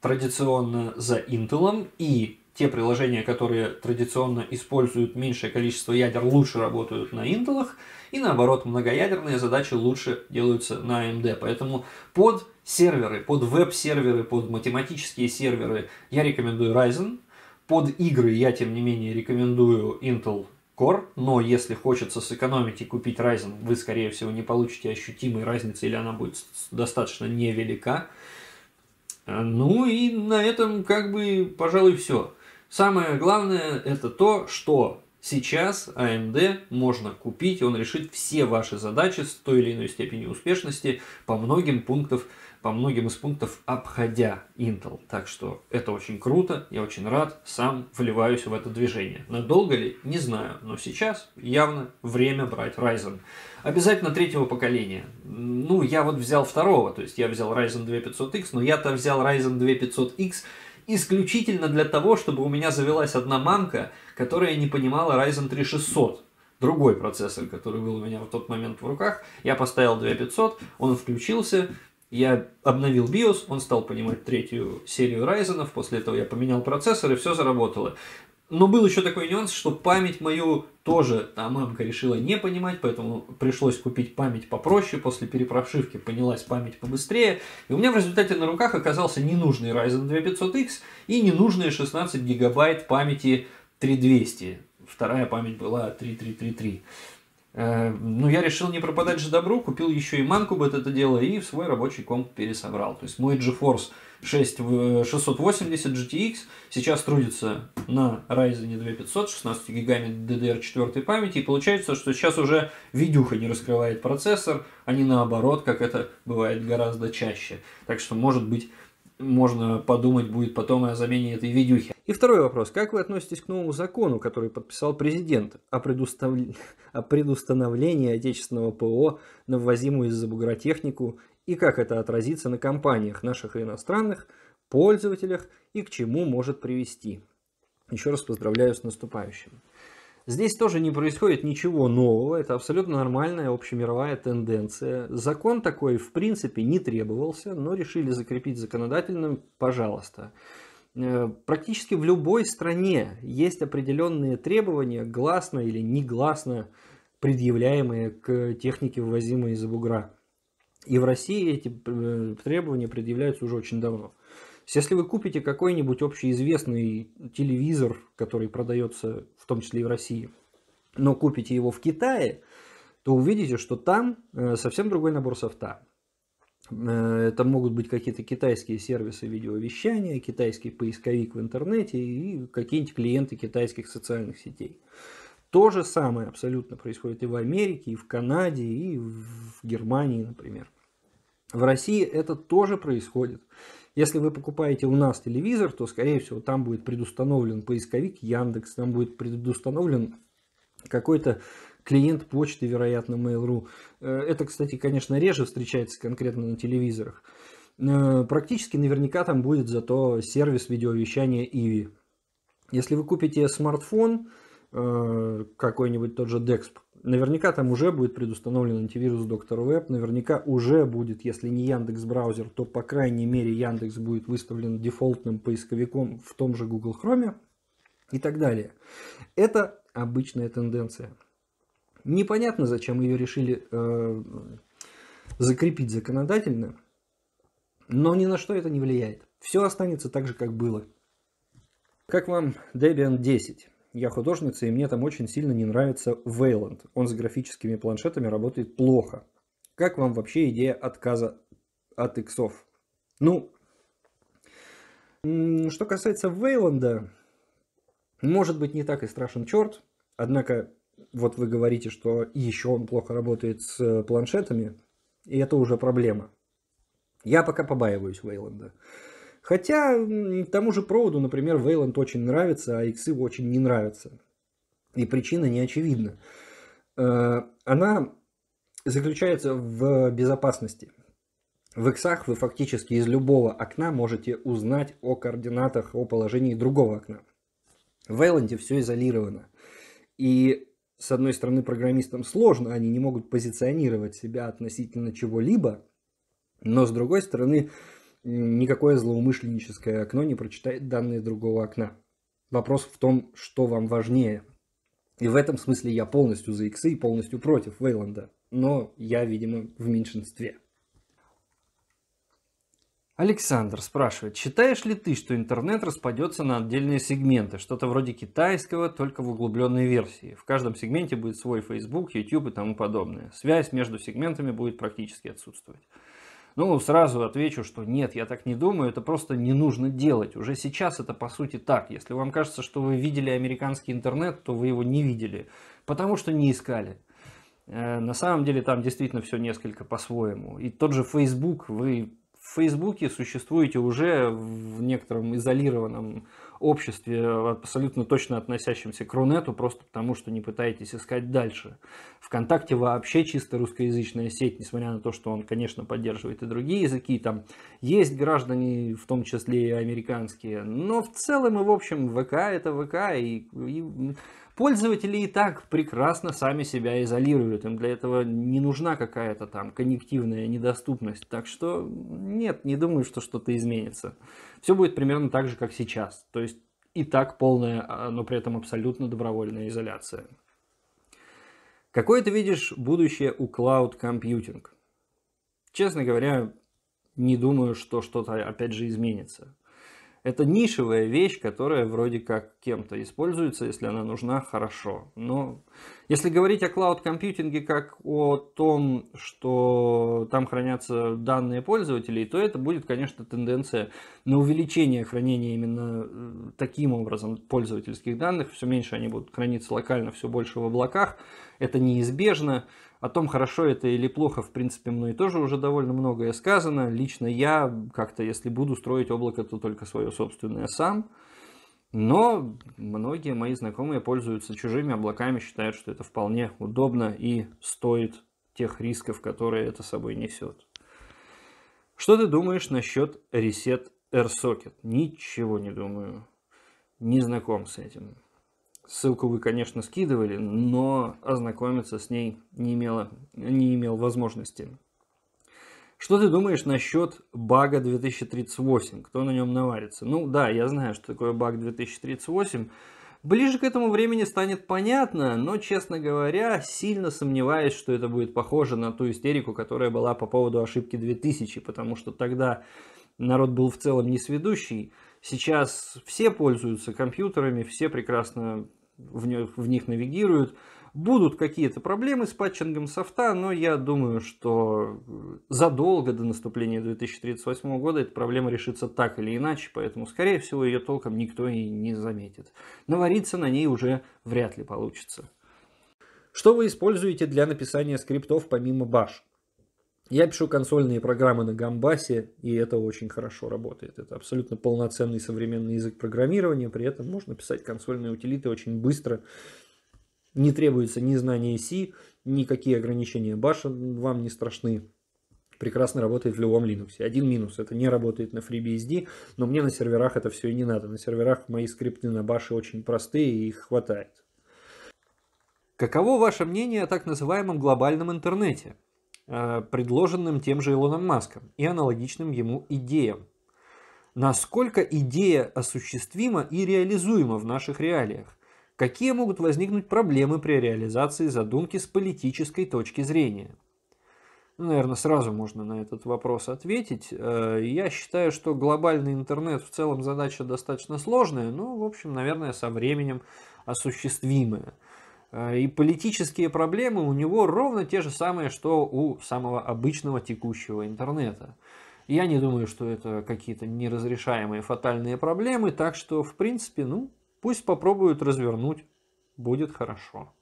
традиционно за Intel и те приложения, которые традиционно используют меньшее количество ядер, лучше работают на Intel, и наоборот, многоядерные задачи лучше делаются на AMD. Поэтому под серверы, под веб-серверы, под математические серверы я рекомендую Ryzen. Под игры я, тем не менее, рекомендую Intel Core, но если хочется сэкономить и купить Ryzen, вы, скорее всего, не получите ощутимой разницы, или она будет достаточно невелика. Э, ну и на этом, как бы, пожалуй, все. Самое главное это то, что сейчас AMD а можно купить, он решит все ваши задачи с той или иной степенью успешности по многим пунктов, по многим из пунктов обходя Intel. Так что это очень круто, я очень рад, сам вливаюсь в это движение. Надолго ли? Не знаю, но сейчас явно время брать Ryzen. Обязательно третьего поколения. Ну, я вот взял второго, то есть я взял Ryzen 2500X, но я-то взял Ryzen 2500X исключительно для того, чтобы у меня завелась одна мамка, которая не понимала Ryzen 3600. Другой процессор, который был у меня в тот момент в руках, я поставил 2500, он включился, я обновил BIOS, он стал понимать третью серию Ryzen, после этого я поменял процессор и все заработало. Но был еще такой нюанс, что память мою тоже там мамка решила не понимать, поэтому пришлось купить память попроще, после перепрошивки понялась память побыстрее, и у меня в результате на руках оказался ненужный Ryzen 2500X и ненужные 16 гигабайт памяти 3200. Вторая память была 3333. Э, Но ну, я решил не пропадать же добру, купил еще и манку Манкубет это дело и в свой рабочий комп пересобрал. То есть мой GeForce 6, 680 GTX сейчас трудится на Ryzen 2500, 16 гигами DDR4 памяти, и получается, что сейчас уже видюха не раскрывает процессор, а не наоборот, как это бывает гораздо чаще. Так что, может быть, можно подумать будет потом о замене этой видюхи. И второй вопрос. Как вы относитесь к новому закону, который подписал президент о, предустав... о предустановлении отечественного ПО на ввозимую из-за бугра технику и как это отразится на компаниях наших и иностранных, пользователях и к чему может привести. Еще раз поздравляю с наступающим. Здесь тоже не происходит ничего нового, это абсолютно нормальная общемировая тенденция. Закон такой, в принципе, не требовался, но решили закрепить законодательным, пожалуйста. Э, практически в любой стране есть определенные требования, гласно или негласно предъявляемые к технике, ввозимой из-за бугра. И в России эти э, требования предъявляются уже очень давно. Если вы купите какой-нибудь общеизвестный телевизор, который продается в том числе и в России, но купите его в Китае, то увидите, что там э, совсем другой набор софта. Э, это могут быть какие-то китайские сервисы видеовещания, китайский поисковик в интернете и какие-нибудь клиенты китайских социальных сетей. То же самое абсолютно происходит и в Америке, и в Канаде, и в Германии, например. В России это тоже происходит. Если вы покупаете у нас телевизор, то, скорее всего, там будет предустановлен поисковик Яндекс, там будет предустановлен какой-то клиент почты, вероятно, Mail.ru. Э, это, кстати, конечно, реже встречается конкретно на телевизорах. Э, практически наверняка там будет зато сервис видеовещания Иви. Если вы купите смартфон, э, какой-нибудь тот же Dexp, Наверняка там уже будет предустановлен антивирус Доктор Веб, наверняка уже будет, если не Яндекс браузер, то по крайней мере Яндекс будет выставлен дефолтным поисковиком в том же Google Chrome и так далее. Это обычная тенденция. Непонятно, зачем ее решили э, закрепить законодательно, но ни на что это не влияет. Все останется так же, как было. Как вам Debian 10? я художница, и мне там очень сильно не нравится Вейланд. Он с графическими планшетами работает плохо. Как вам вообще идея отказа от иксов? Ну, что касается Вейланда, может быть не так и страшен черт, однако вот вы говорите, что еще он плохо работает с э, планшетами, и это уже проблема. Я пока побаиваюсь Вейланда. Хотя тому же проводу, например, Вейланд очень нравится, а иксы очень не нравятся. И причина не очевидна. Э, она заключается в безопасности. В иксах вы фактически из любого окна можете узнать о координатах, о положении другого окна. В Вейланде все изолировано. И с одной стороны, программистам сложно, они не могут позиционировать себя относительно чего-либо, но с другой стороны, никакое злоумышленническое окно не прочитает данные другого окна. Вопрос в том, что вам важнее. И в этом смысле я полностью за иксы и полностью против Вейланда. Но я, видимо, в меньшинстве. Александр спрашивает, считаешь ли ты, что интернет распадется на отдельные сегменты, что-то вроде китайского, только в углубленной версии? В каждом сегменте будет свой Facebook, YouTube и тому подобное. Связь между сегментами будет практически отсутствовать. Ну, сразу отвечу, что нет, я так не думаю, это просто не нужно делать. Уже сейчас это по сути так. Если вам кажется, что вы видели американский интернет, то вы его не видели, потому что не искали. Э, на самом деле там действительно все несколько по-своему. И тот же Facebook, вы в Фейсбуке существуете уже в некотором изолированном обществе, э, абсолютно точно относящемся к Рунету, просто потому что не пытаетесь искать дальше. ВКонтакте вообще чисто русскоязычная сеть, несмотря на то, что он, конечно, поддерживает и другие языки, там есть граждане, в том числе и американские, но в целом и в общем ВК это ВК, и, и Пользователи и так прекрасно сами себя изолируют, им для этого не нужна какая-то там коннективная недоступность. Так что нет, не думаю, что что-то изменится. Все будет примерно так же, как сейчас. То есть и так полная, а, но при этом абсолютно добровольная изоляция. Какое ты видишь будущее у cloud computing? Честно говоря, не думаю, что что-то опять же изменится. Это нишевая вещь, которая вроде как кем-то используется, если она нужна, хорошо. Но если говорить о клауд-компьютинге как о том, что там хранятся данные пользователей, то это будет, конечно, тенденция на увеличение хранения именно э, таким образом пользовательских данных. Все меньше они будут храниться локально, все больше в облаках. Это неизбежно. О том, хорошо это или плохо, в принципе, мной тоже уже довольно многое сказано. Лично я как-то, если буду строить облако, то только свое собственное сам. Но многие мои знакомые пользуются чужими облаками, считают, что это вполне удобно и стоит тех рисков, которые это собой несет. Что ты думаешь насчет Reset AirSocket? Ничего не думаю. Не знаком с этим. Ссылку вы, конечно, скидывали, но ознакомиться с ней не, имело, не имел возможности. Что ты думаешь насчет бага 2038? Кто на нем наварится? Ну да, я знаю, что такое баг 2038. Ближе к этому времени станет понятно, но, честно говоря, сильно сомневаюсь, что это будет похоже на ту истерику, которая была по поводу ошибки 2000, потому что тогда народ был в целом несведущий. Сейчас все пользуются компьютерами, все прекрасно в них, в них навигируют. Будут какие-то проблемы с патчингом софта, но я думаю, что э, задолго до наступления 2038 года эта проблема решится так или иначе, поэтому, скорее всего, ее толком никто и не заметит. Навариться на ней уже вряд ли получится. Что вы используете для написания скриптов помимо Bash? Я пишу консольные программы на гамбасе, и это очень хорошо работает. Это абсолютно полноценный современный язык программирования, при этом можно писать консольные утилиты очень быстро. Не требуется ни знания C, никакие ограничения башен вам не страшны. Прекрасно работает в любом Linux. Один минус, это не работает на FreeBSD, но мне на серверах это все и не надо. На серверах мои скрипты на баше очень простые и их хватает. Каково ваше мнение о так называемом глобальном интернете? Э, предложенным тем же Илоном Маском и аналогичным ему идеям. Насколько идея осуществима и реализуема в наших реалиях? Какие могут возникнуть проблемы при реализации задумки с политической точки зрения? Ну, наверное, сразу можно на этот вопрос ответить. Э, я считаю, что глобальный интернет в целом задача достаточно сложная, но, в общем, наверное, со временем осуществимая. Э, и политические проблемы у него ровно те же самые, что у самого обычного текущего интернета. Я не думаю, что это какие-то неразрешаемые фатальные проблемы, так что, в принципе, ну, пусть попробуют развернуть, будет хорошо.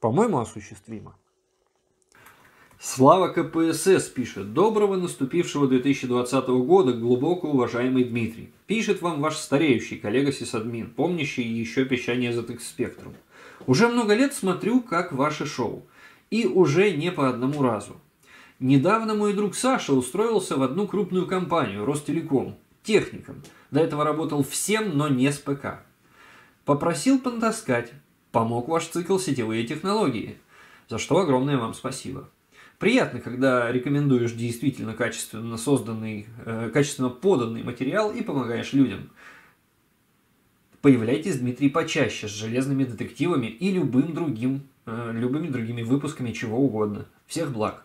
По-моему, осуществимо. Слава КПСС пишет. Доброго наступившего 2020 года, глубоко уважаемый Дмитрий. Пишет вам ваш стареющий коллега сисадмин, помнящий еще пищание ZX Spectrum. Уже много лет смотрю, как ваше шоу. И уже не по одному разу. Недавно мой друг Саша устроился в одну крупную компанию, Ростелеком, техником. До этого работал всем, но не с ПК. Попросил понтаскать. Помог ваш цикл «Сетевые технологии». За что огромное вам спасибо. Приятно, когда рекомендуешь действительно качественно созданный, э, качественно поданный материал и помогаешь людям – Появляйтесь, Дмитрий, почаще с «Железными детективами» и любым другим, э, любыми другими выпусками чего угодно. Всех благ!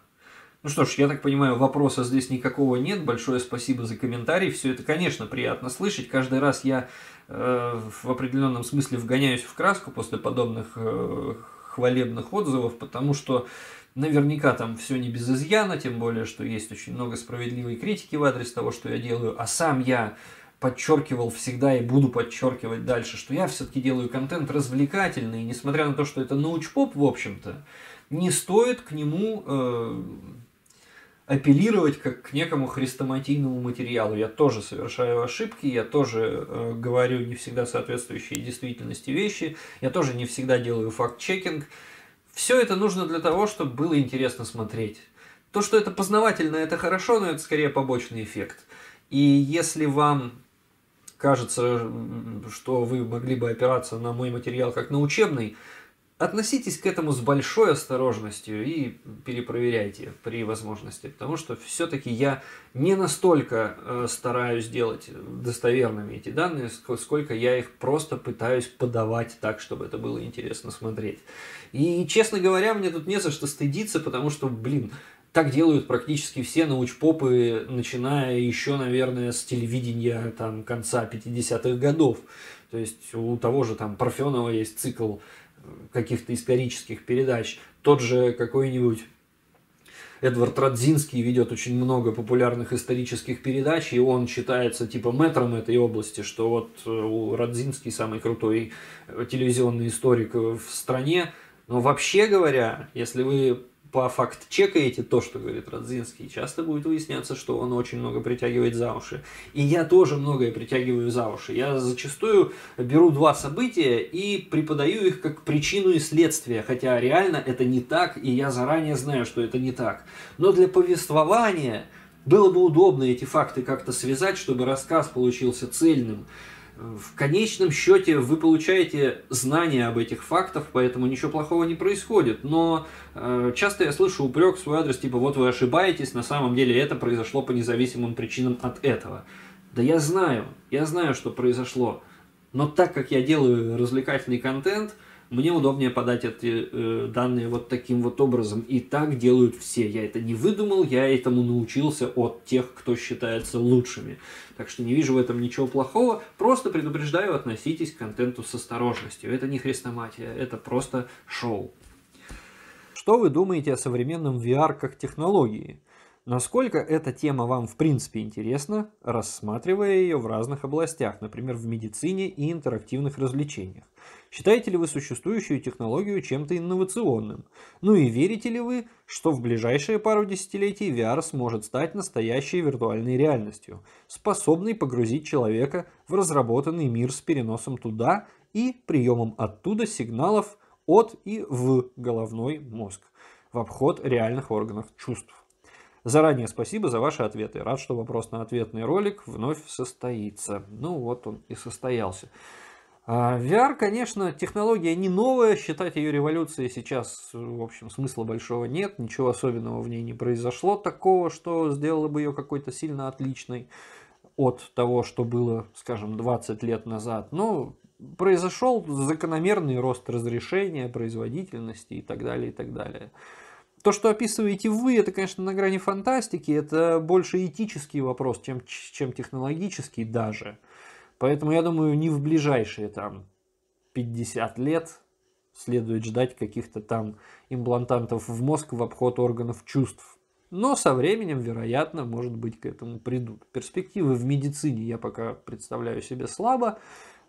Ну что ж, я так понимаю, вопроса здесь никакого нет. Большое спасибо за комментарий. Все это, конечно, приятно слышать. Каждый раз я э, в определенном смысле вгоняюсь в краску после подобных э, хвалебных отзывов, потому что наверняка там все не без изъяна, тем более, что есть очень много справедливой критики в адрес того, что я делаю, а сам я подчеркивал всегда и буду подчеркивать дальше, что я все-таки делаю контент развлекательный, и несмотря на то, что это научпоп, в общем-то, не стоит к нему э, апеллировать как к некому хрестоматийному материалу. Я тоже совершаю ошибки, я тоже э, говорю не всегда соответствующие действительности вещи, я тоже не всегда делаю факт-чекинг. Все это нужно для того, чтобы было интересно смотреть. То, что это познавательно, это хорошо, но это скорее побочный эффект. И если вам кажется, что вы могли бы опираться на мой материал как на учебный, относитесь к этому с большой осторожностью и перепроверяйте при возможности, потому что все-таки я не настолько э, стараюсь делать достоверными эти данные, сколько я их просто пытаюсь подавать так, чтобы это было интересно смотреть. И, честно говоря, мне тут не за что стыдиться, потому что, блин, так делают практически все научпопы, начиная еще, наверное, с телевидения там, конца 50-х годов. То есть у того же там Парфенова есть цикл э, каких-то исторических передач. Тот же какой-нибудь Эдвард Радзинский ведет очень много популярных исторических передач, и он считается типа метром этой области, что вот э, у Радзинский самый крутой э, телевизионный историк в стране. Но вообще говоря, если вы пофакт-чекаете то, что говорит Радзинский, часто будет выясняться, что он очень много притягивает за уши. И я тоже многое притягиваю за уши. Я зачастую беру два события и преподаю их как причину и следствие, хотя реально это не так, и я заранее знаю, что это не так. Но для повествования было бы удобно эти факты как-то связать, чтобы рассказ получился цельным в конечном счете вы получаете знания об этих фактах, поэтому ничего плохого не происходит. Но э, часто я слышу упрек в свой адрес, типа вот вы ошибаетесь, на самом деле это произошло по независимым причинам от этого. Да я знаю, я знаю, что произошло. Но так как я делаю развлекательный контент – мне удобнее подать эти э, данные вот таким вот образом. И так делают все. Я это не выдумал, я этому научился от тех, кто считается лучшими. Так что не вижу в этом ничего плохого. Просто предупреждаю, относитесь к контенту с осторожностью. Это не хрестоматия, это просто шоу. Что вы думаете о современном VR как технологии? Насколько эта тема вам в принципе интересна, рассматривая ее в разных областях, например, в медицине и интерактивных развлечениях? Считаете ли вы существующую технологию чем-то инновационным? Ну и верите ли вы, что в ближайшие пару десятилетий VR сможет стать настоящей виртуальной реальностью, способной погрузить человека в разработанный мир с переносом туда и приемом оттуда сигналов от и в головной мозг в обход реальных органов чувств? Заранее спасибо за ваши ответы. Рад, что вопрос на ответный ролик вновь состоится. Ну вот он и состоялся. А, VR, конечно, технология не новая, считать ее революцией сейчас, в общем, смысла большого нет, ничего особенного в ней не произошло такого, что сделало бы ее какой-то сильно отличной от того, что было, скажем, 20 лет назад. Но ну, произошел закономерный рост разрешения, производительности и так далее, и так далее. То, что описываете вы, это, конечно, на грани фантастики, это больше этический вопрос, чем, чем технологический даже. Поэтому, я думаю, не в ближайшие там 50 лет следует ждать каких-то там имплантантов в мозг в обход органов чувств. Но со временем, вероятно, может быть, к этому придут. Перспективы в медицине я пока представляю себе слабо,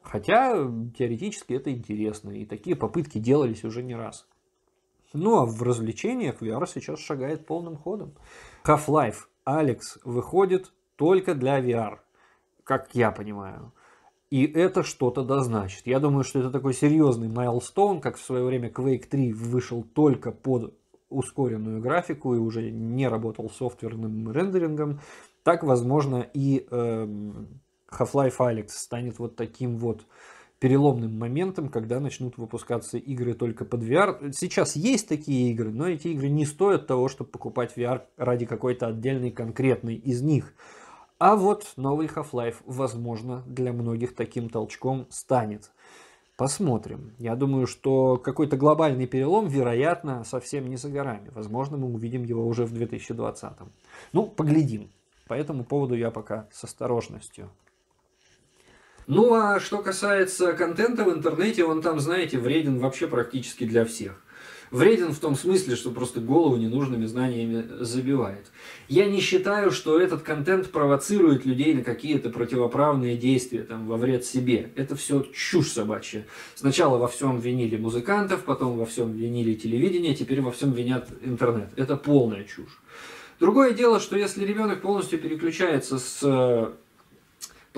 хотя теоретически это интересно, и такие попытки делались уже не раз. Ну а в развлечениях VR сейчас шагает полным ходом. Half-Life Алекс выходит только для VR, как я понимаю. И это что-то да значит. Я думаю, что это такой серьезный майлстоун, как в свое время Quake 3 вышел только под ускоренную графику и уже не работал софтверным рендерингом, так, возможно, и э, Half-Life Alex станет вот таким вот переломным моментом, когда начнут выпускаться игры только под VR. Сейчас есть такие игры, но эти игры не стоят того, чтобы покупать VR ради какой-то отдельной конкретной из них. А вот новый Half-Life, возможно, для многих таким толчком станет. Посмотрим. Я думаю, что какой-то глобальный перелом, вероятно, совсем не за горами. Возможно, мы увидим его уже в 2020. Ну, поглядим. По этому поводу я пока с осторожностью. Ну а что касается контента в интернете, он там, знаете, вреден вообще практически для всех. Вреден в том смысле, что просто голову ненужными знаниями забивает. Я не считаю, что этот контент провоцирует людей на какие-то противоправные действия там, во вред себе. Это все чушь собачья. Сначала во всем винили музыкантов, потом во всем винили телевидение, теперь во всем винят интернет. Это полная чушь. Другое дело, что если ребенок полностью переключается с э,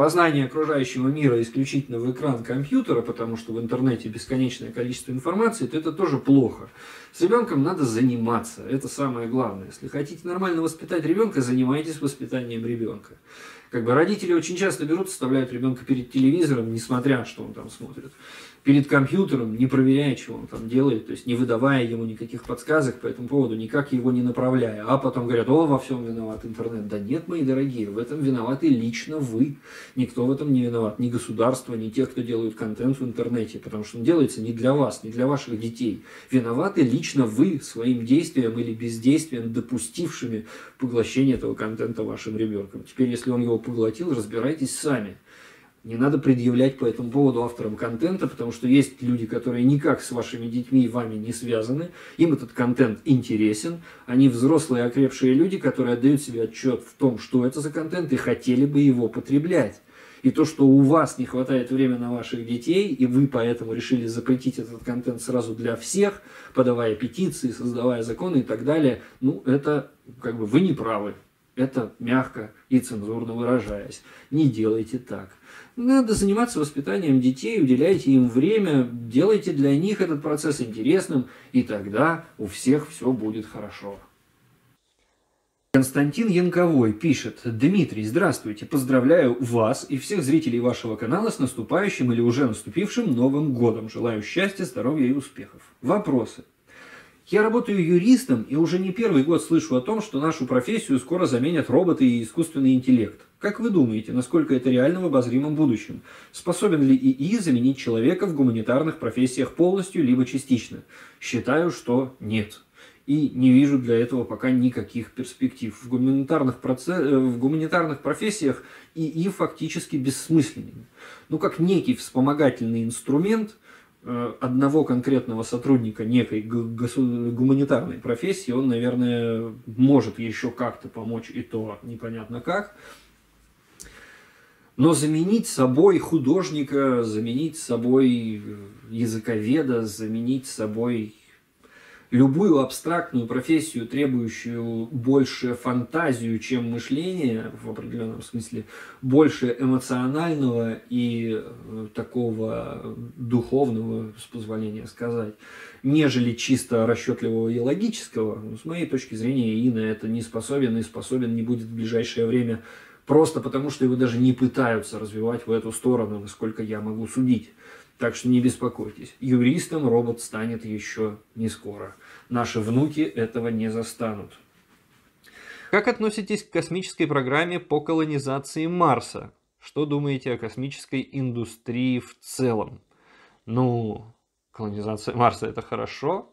познание окружающего мира исключительно в экран компьютера, потому что в интернете бесконечное количество информации, то это тоже плохо. С ребенком надо заниматься, это самое главное. Если хотите нормально воспитать ребенка, занимайтесь воспитанием ребенка. Как бы родители очень часто берут, составляют ребенка перед телевизором, несмотря, что он там смотрит перед компьютером, не проверяя, чего он там делает, то есть не выдавая ему никаких подсказок по этому поводу, никак его не направляя. А потом говорят, о, во всем виноват интернет. Да нет, мои дорогие, в этом виноваты лично вы. Никто в этом не виноват. Ни государство, ни те, кто делают контент в интернете, потому что он делается не для вас, не для ваших детей. Виноваты лично вы своим действием или бездействием, допустившими поглощение этого контента вашим ребенком. Теперь, если он его поглотил, разбирайтесь сами. Не надо предъявлять по этому поводу авторам контента, потому что есть люди, которые никак с вашими детьми и вами не связаны, им этот контент интересен, они взрослые окрепшие люди, которые отдают себе отчет в том, что это за контент и хотели бы его потреблять. И то, что у вас не хватает времени на ваших детей, и вы поэтому решили запретить этот контент сразу для всех, подавая петиции, создавая законы и так далее, ну, это как бы вы не правы. Это мягко и цензурно выражаясь. Не делайте так. Надо заниматься воспитанием детей, уделяйте им время, делайте для них этот процесс интересным, и тогда у всех все будет хорошо. Константин Янковой пишет. Дмитрий, здравствуйте. Поздравляю вас и всех зрителей вашего канала с наступающим или уже наступившим Новым Годом. Желаю счастья, здоровья и успехов. Вопросы. Я работаю юристом и уже не первый год слышу о том, что нашу профессию скоро заменят роботы и искусственный интеллект. Как вы думаете, насколько это реально в обозримом будущем? Способен ли ИИ заменить человека в гуманитарных профессиях полностью, либо частично? Считаю, что нет. И не вижу для этого пока никаких перспектив. В гуманитарных, процесс... Э, в гуманитарных профессиях ИИ фактически бессмысленен. Ну, как некий вспомогательный инструмент – Э, одного конкретного сотрудника некой гуманитарной профессии, он, наверное, может еще как-то помочь, и то непонятно как. Но заменить собой художника, заменить собой э, языковеда, заменить собой любую абстрактную профессию, требующую больше фантазию, чем мышление, в определенном смысле, больше эмоционального и э, такого духовного, с позволения сказать, нежели чисто расчетливого и логического, ну, с моей точки зрения, и на это не способен, и способен не будет в ближайшее время просто потому, что его даже не пытаются развивать в эту сторону, насколько я могу судить. Так что не беспокойтесь, юристом робот станет еще не скоро наши внуки этого не застанут. Как относитесь к космической программе по колонизации Марса? Что думаете о космической индустрии в целом? Ну, колонизация Марса это хорошо.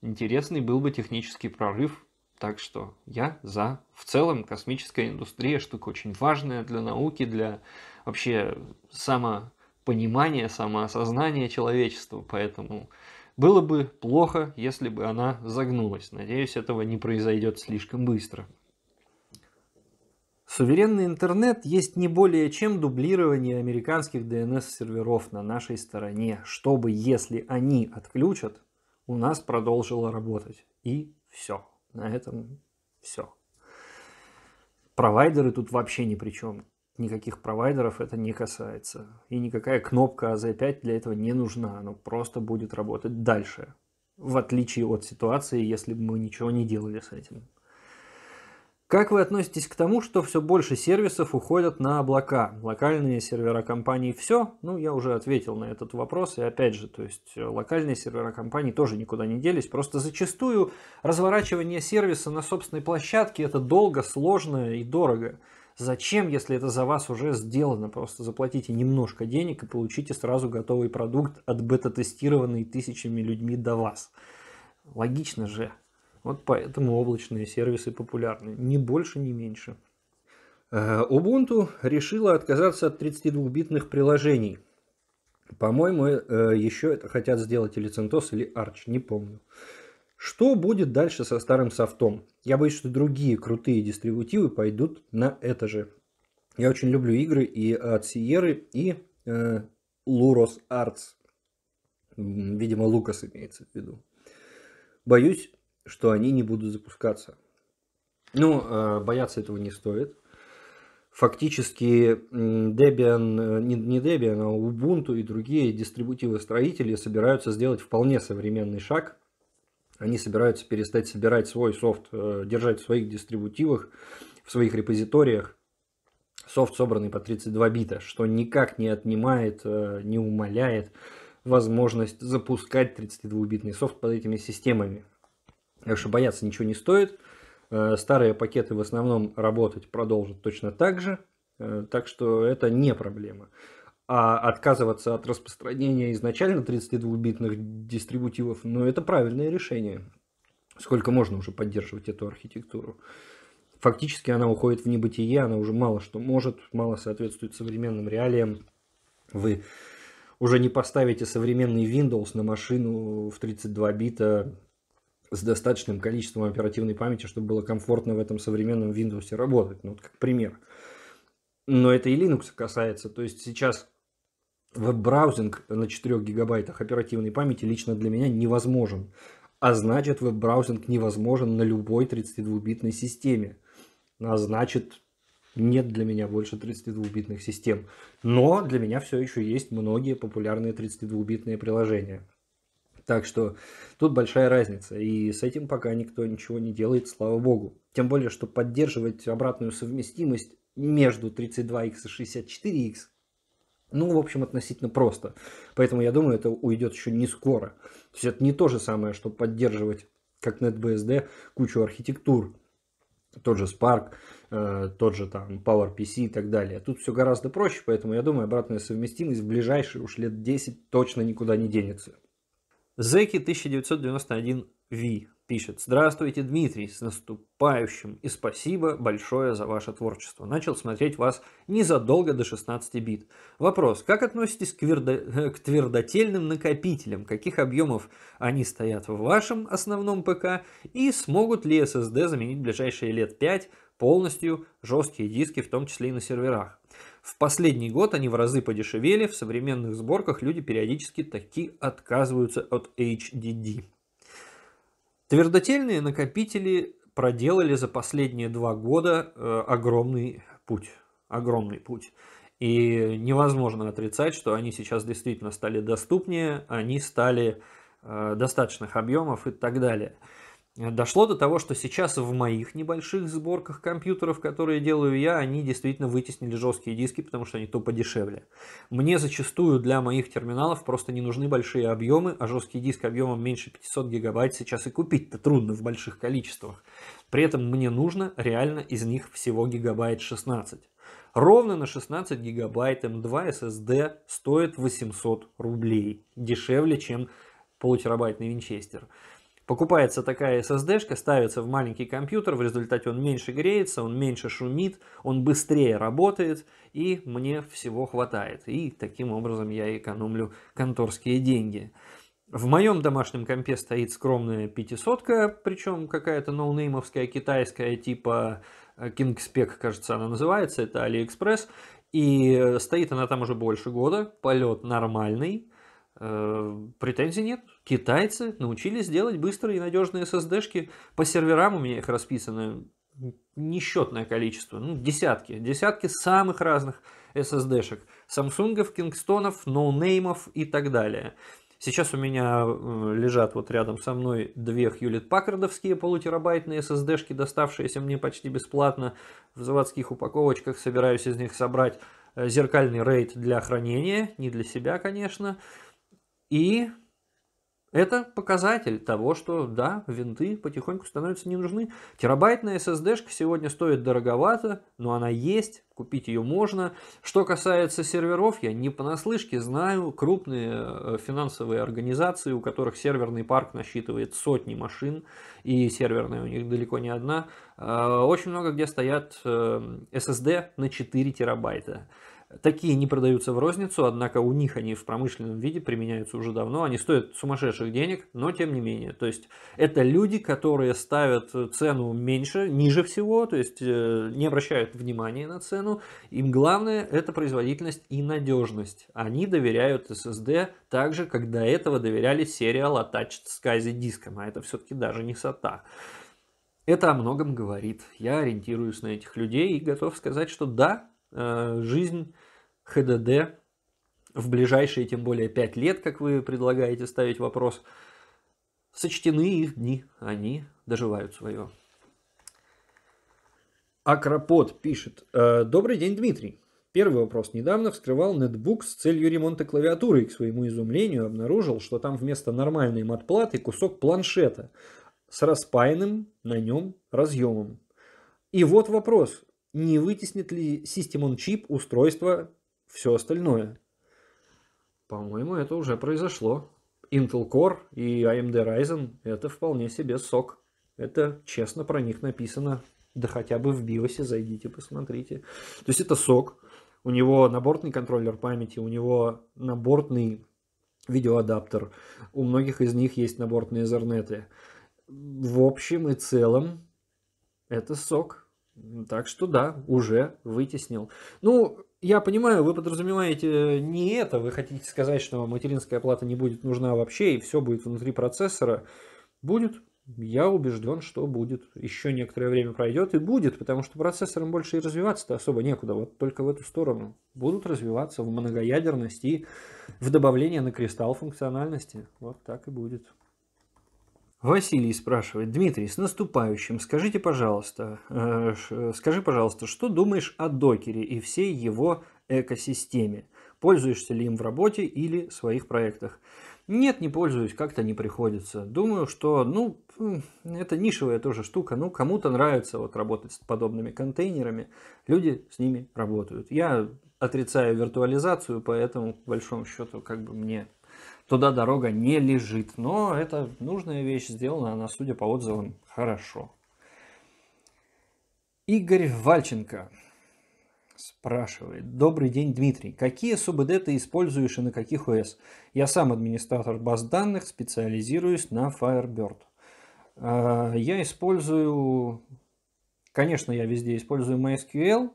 Интересный был бы технический прорыв. Так что я за. В целом космическая индустрия штука очень важная для науки, для вообще самопонимания, самоосознания человечества. Поэтому было бы плохо, если бы она загнулась. Надеюсь, этого не произойдет слишком быстро. Суверенный интернет есть не более чем дублирование американских DNS-серверов на нашей стороне, чтобы, если они отключат, у нас продолжило работать. И все. На этом все. Провайдеры тут вообще ни при чем никаких провайдеров это не касается. И никакая кнопка AZ5 а для этого не нужна. Она просто будет работать дальше. В отличие от ситуации, если бы мы ничего не делали с этим. Как вы относитесь к тому, что все больше сервисов уходят на облака? Локальные сервера компаний все? Ну, я уже ответил на этот вопрос. И опять же, то есть э, локальные сервера компаний тоже никуда не делись. Просто зачастую разворачивание сервиса на собственной площадке это долго, сложно и дорого. Зачем, если это за вас уже сделано? Просто заплатите немножко денег и получите сразу готовый продукт от бета-тестированный тысячами людьми до вас. Логично же. Вот поэтому облачные сервисы популярны. Ни больше, ни меньше. Э, Ubuntu решила отказаться от 32-битных приложений. По-моему, э, еще это хотят сделать или CentOS, или Arch, не помню. Что будет дальше со старым софтом? Я боюсь, что другие крутые дистрибутивы пойдут на это же. Я очень люблю игры и от Sierra, и э, Luros Arts. Видимо, Лукас имеется в виду. Боюсь, что они не будут запускаться. Ну, э, бояться этого не стоит. Фактически Debian, э, не, не Debian, а Ubuntu и другие дистрибутивы-строители собираются сделать вполне современный шаг – они собираются перестать собирать свой софт, э, держать в своих дистрибутивах, в своих репозиториях. Софт, собранный по 32 бита, что никак не отнимает, э, не умаляет возможность запускать 32-битный софт под этими системами. Так что бояться ничего не стоит. Э, старые пакеты в основном работать продолжат точно так же. Так что это не проблема а отказываться от распространения изначально 32-битных дистрибутивов, ну это правильное решение. Сколько можно уже поддерживать эту архитектуру? Фактически она уходит в небытие, она уже мало что может, мало соответствует современным реалиям. Вы уже не поставите современный Windows на машину в 32 бита с достаточным количеством оперативной памяти, чтобы было комфортно в этом современном Windows работать. Ну, вот как пример но это и Linux касается. То есть сейчас веб-браузинг на 4 гигабайтах оперативной памяти лично для меня невозможен. А значит, веб-браузинг невозможен на любой 32-битной системе. А значит, нет для меня больше 32-битных систем. Но для меня все еще есть многие популярные 32-битные приложения. Так что тут большая разница, и с этим пока никто ничего не делает, слава богу. Тем более, что поддерживать обратную совместимость между 32X и 64X ну, в общем, относительно просто. Поэтому я думаю, это уйдет еще не скоро. То есть это не то же самое, что поддерживать, как NetBSD, кучу архитектур. Тот же Spark, э, тот же там PowerPC и так далее. Тут все гораздо проще, поэтому я думаю, обратная совместимость в ближайшие уж лет 10 точно никуда не денется. Зеки 1991 V пишет «Здравствуйте, Дмитрий, с наступающим и спасибо большое за ваше творчество. Начал смотреть вас незадолго до 16 бит. Вопрос, как относитесь к, вердо... Э, к твердотельным накопителям? Каких объемов они стоят в вашем основном ПК? И смогут ли SSD заменить в ближайшие лет 5 полностью жесткие диски, в том числе и на серверах? В последний год они в разы подешевели, в современных сборках люди периодически таки отказываются от HDD. Твердотельные накопители проделали за последние два года э, огромный путь. Огромный путь. И невозможно отрицать, что они сейчас действительно стали доступнее, они стали э, достаточных объемов и так далее. Э, дошло до того, что сейчас в моих небольших сборках компьютеров, которые делаю я, они действительно вытеснили жесткие диски, потому что они то подешевле. Мне зачастую для моих терминалов просто не нужны большие объемы, а жесткий диск объемом меньше 500 гигабайт сейчас и купить-то трудно в больших количествах. При этом мне нужно реально из них всего гигабайт 16. Ровно на 16 гигабайт M2 SSD стоит 800 рублей. Дешевле, чем полутерабайтный винчестер. Покупается такая SSD-шка, ставится в маленький компьютер, в результате он меньше греется, он меньше шумит, он быстрее работает, и мне всего хватает. И таким образом я экономлю конторские деньги. В моем домашнем компе стоит скромная пятисотка, причем какая-то ноунеймовская китайская, типа э, KingSpec, кажется, она называется, это AliExpress. И э, стоит она там уже больше года, полет нормальный. Э, претензий нет. Китайцы научились делать быстрые и надежные SSD-шки. По серверам у меня их расписано несчетное количество, ну, десятки, десятки самых разных SSD-шек. Самсунгов, Кингстонов, ноунеймов и так далее. Сейчас у меня э, лежат вот рядом со мной две Хьюлит Паккардовские полутерабайтные SSD-шки, доставшиеся мне почти бесплатно в заводских упаковочках. Собираюсь из них собрать э, зеркальный рейд для хранения, не для себя, конечно. Конечно и это показатель того, что да, винты потихоньку становятся не нужны. Терабайтная SSD шка сегодня стоит дороговато, но она есть, купить ее можно. Что касается серверов, я не понаслышке знаю крупные э, финансовые организации, у которых серверный парк насчитывает сотни машин, и серверная у них далеко не одна. Э, очень много где стоят SSD э, на 4 терабайта. Такие не продаются в розницу, однако у них они в промышленном виде применяются уже давно. Они стоят сумасшедших денег, но тем не менее. То есть это люди, которые ставят цену меньше, ниже всего, то есть э, не обращают внимания на цену. Им главное это производительность и надежность. Они доверяют SSD так же, как до этого доверяли сериал Attached SCSI диском, а это все-таки даже не SATA. Это о многом говорит. Я ориентируюсь на этих людей и готов сказать, что да, э, жизнь ХДД в ближайшие, тем более, 5 лет, как вы предлагаете ставить вопрос, сочтены их дни, они доживают свое. Акропод пишет. «Э, Добрый день, Дмитрий. Первый вопрос. Недавно вскрывал нетбук с целью ремонта клавиатуры и, к своему изумлению, обнаружил, что там вместо нормальной матплаты кусок планшета с распаянным на нем разъемом. И вот вопрос. Не вытеснит ли System on Chip устройство все остальное. По-моему, это уже произошло. Intel Core и AMD Ryzen – это вполне себе сок. Это честно про них написано. Да хотя бы в биосе зайдите, посмотрите. То есть это сок. У него набортный контроллер памяти, у него набортный видеоадаптер. У многих из них есть набортные Ethernet. В общем и целом, это сок. Так что да, уже вытеснил. Ну, я понимаю, вы подразумеваете э, не это, вы хотите сказать, что материнская плата не будет нужна вообще, и все будет внутри процессора. Будет, я убежден, что будет. Еще некоторое время пройдет и будет, потому что процессорам больше и развиваться-то особо некуда. Вот только в эту сторону будут развиваться в многоядерности и в добавление на кристалл функциональности. Вот так и будет. Василий спрашивает, Дмитрий, с наступающим, скажите, пожалуйста, э, скажи, пожалуйста, что думаешь о докере и всей его экосистеме? Пользуешься ли им в работе или в своих проектах? Нет, не пользуюсь, как-то не приходится. Думаю, что, ну, это нишевая тоже штука. Ну, кому-то нравится вот работать с подобными контейнерами. Люди с ними работают. Я отрицаю виртуализацию, поэтому, по большому счету, как бы мне туда дорога не лежит. Но это нужная вещь, сделана она, судя по отзывам, хорошо. Игорь Вальченко спрашивает. Добрый день, Дмитрий. Какие СУБД ты используешь и на каких ОС? Я сам администратор баз данных, специализируюсь на Firebird. А, я использую, конечно, я везде использую MySQL.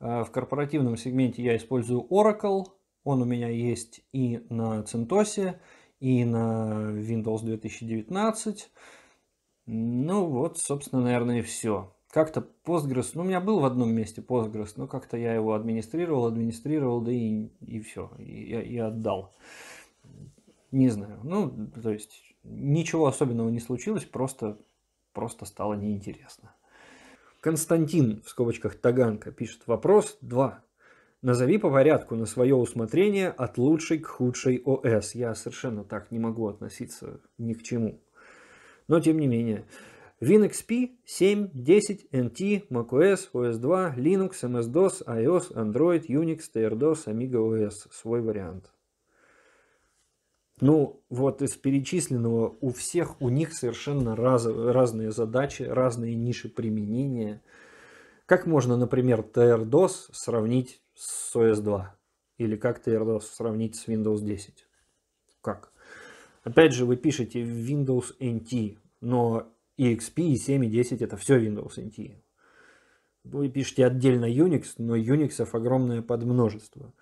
А, в корпоративном сегменте я использую Oracle. Он у меня есть и на CentOS, и на Windows 2019. Ну вот, собственно, наверное, и все. Как-то Postgres, ну у меня был в одном месте Postgres, но как-то я его администрировал, администрировал, да и, и все, и, и отдал. Не знаю, ну, то есть ничего особенного не случилось, просто, просто стало неинтересно. Константин в скобочках Таганка пишет вопрос 2. Назови по порядку на свое усмотрение от лучшей к худшей ОС. Я совершенно так не могу относиться ни к чему. Но тем не менее. WinXP 7, 10, NT, macOS, OS2, Linux, MS-DOS, iOS, Android, Unix, TR-DOS, OS, Свой вариант. Ну, вот из перечисленного у всех, у них совершенно раз, разные задачи, разные ниши применения. Как можно, например, TR-DOS сравнить с OS 2? Или как TRDOS сравнить с Windows 10? Как? Опять же, вы пишете Windows NT, но EXP и 7 и 10 это все Windows NT. Вы пишете отдельно Unix, но Unix огромное подмножество.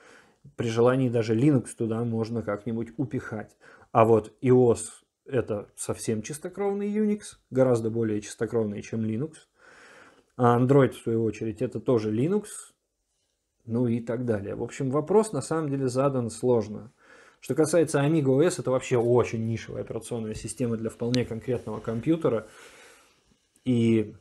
При желании даже Linux туда можно как-нибудь упихать. А вот iOS это совсем чистокровный Unix, гораздо более чистокровный, чем Linux. А Android, в свою очередь, это тоже Linux, ну и так далее. В общем, вопрос на самом деле задан сложно. Что касается Amiga OS, это вообще очень нишевая операционная система для вполне конкретного компьютера, и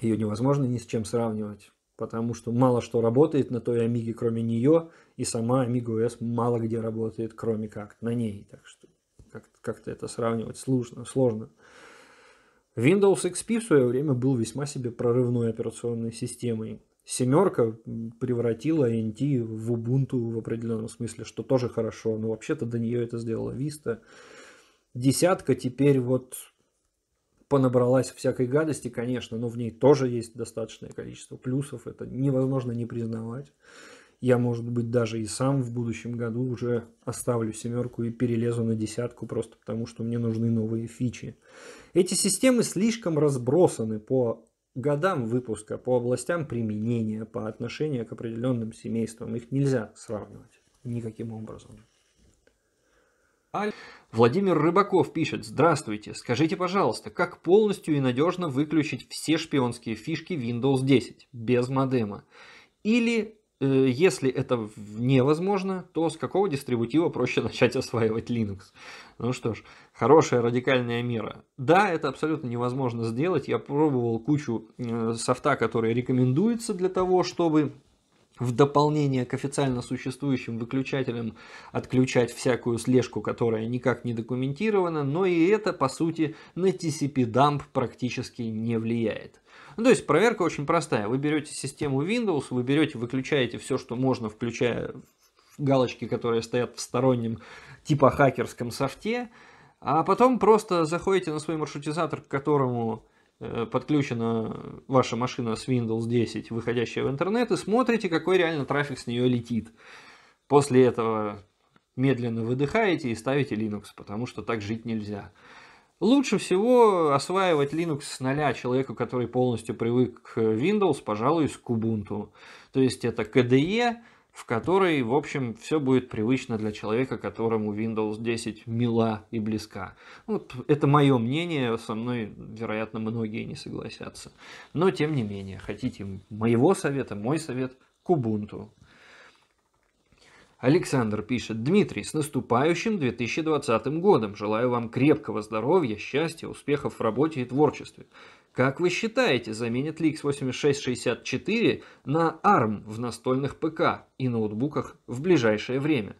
ее невозможно ни с чем сравнивать, потому что мало что работает на той Amiga, кроме нее, и сама Amiga OS мало где работает, кроме как на ней, так что как-то это сравнивать сложно. сложно. Windows XP в свое время был весьма себе прорывной операционной системой, Семерка превратила NT в Ubuntu в определенном смысле, что тоже хорошо, но вообще-то до нее это сделала Vista. Десятка теперь вот понабралась всякой гадости, конечно, но в ней тоже есть достаточное количество плюсов, это невозможно не признавать. Я, может быть, даже и сам в будущем году уже оставлю семерку и перелезу на десятку, просто потому что мне нужны новые фичи. Эти системы слишком разбросаны по годам выпуска, по областям применения, по отношению к определенным семействам. Их нельзя сравнивать никаким образом. Владимир Рыбаков пишет, здравствуйте, скажите, пожалуйста, как полностью и надежно выключить все шпионские фишки Windows 10 без модема? Или Э, если это невозможно, то с какого дистрибутива проще начать осваивать Linux? Ну что ж, хорошая радикальная мера. Да, это абсолютно невозможно сделать. Я пробовал кучу э, софта, который рекомендуется для того, чтобы в дополнение к официально существующим выключателям отключать всякую слежку, которая никак не документирована, но и это, по сути, на TCP-дамп практически не влияет. Ну, то есть проверка очень простая. Вы берете систему Windows, вы берете, выключаете все, что можно, включая галочки, которые стоят в стороннем типа хакерском софте, а потом просто заходите на свой маршрутизатор, к которому Э, подключена ваша машина с Windows 10, выходящая в интернет, и смотрите, какой реально трафик с нее летит. После этого медленно выдыхаете и ставите Linux, потому что так жить нельзя. Лучше всего осваивать Linux с нуля человеку, который полностью привык к Windows, пожалуй, с Kubuntu. То есть это KDE, в которой, в общем, все будет привычно для человека, которому Windows 10 мила и близка. Вот это мое мнение, со мной, вероятно, многие не согласятся. Но, тем не менее, хотите моего совета, мой совет к Ubuntu. Александр пишет, Дмитрий, с наступающим 2020 годом. Желаю вам крепкого здоровья, счастья, успехов в работе и творчестве. Как вы считаете, заменит ли x 86 64 на ARM в настольных ПК и ноутбуках в ближайшее время?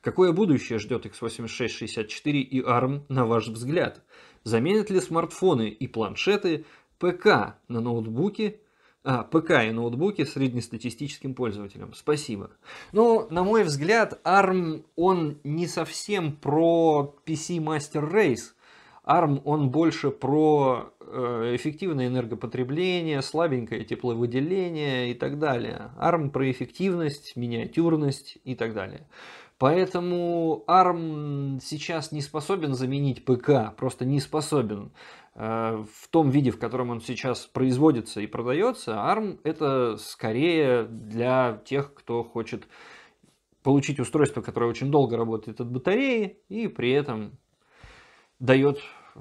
Какое будущее ждет x 86 64 и ARM на ваш взгляд? Заменят ли смартфоны и планшеты ПК на ноутбуки, а, ПК и ноутбуки среднестатистическим пользователям. Спасибо. Ну, на мой взгляд, ARM, он не совсем про PC Master Race. ARM, он больше про э, эффективное энергопотребление, слабенькое тепловыделение и так далее. ARM про эффективность, миниатюрность и так далее. Поэтому ARM сейчас не способен заменить ПК, просто не способен. Э, в том виде, в котором он сейчас производится и продается, ARM это скорее для тех, кто хочет получить устройство, которое очень долго работает от батареи и при этом дает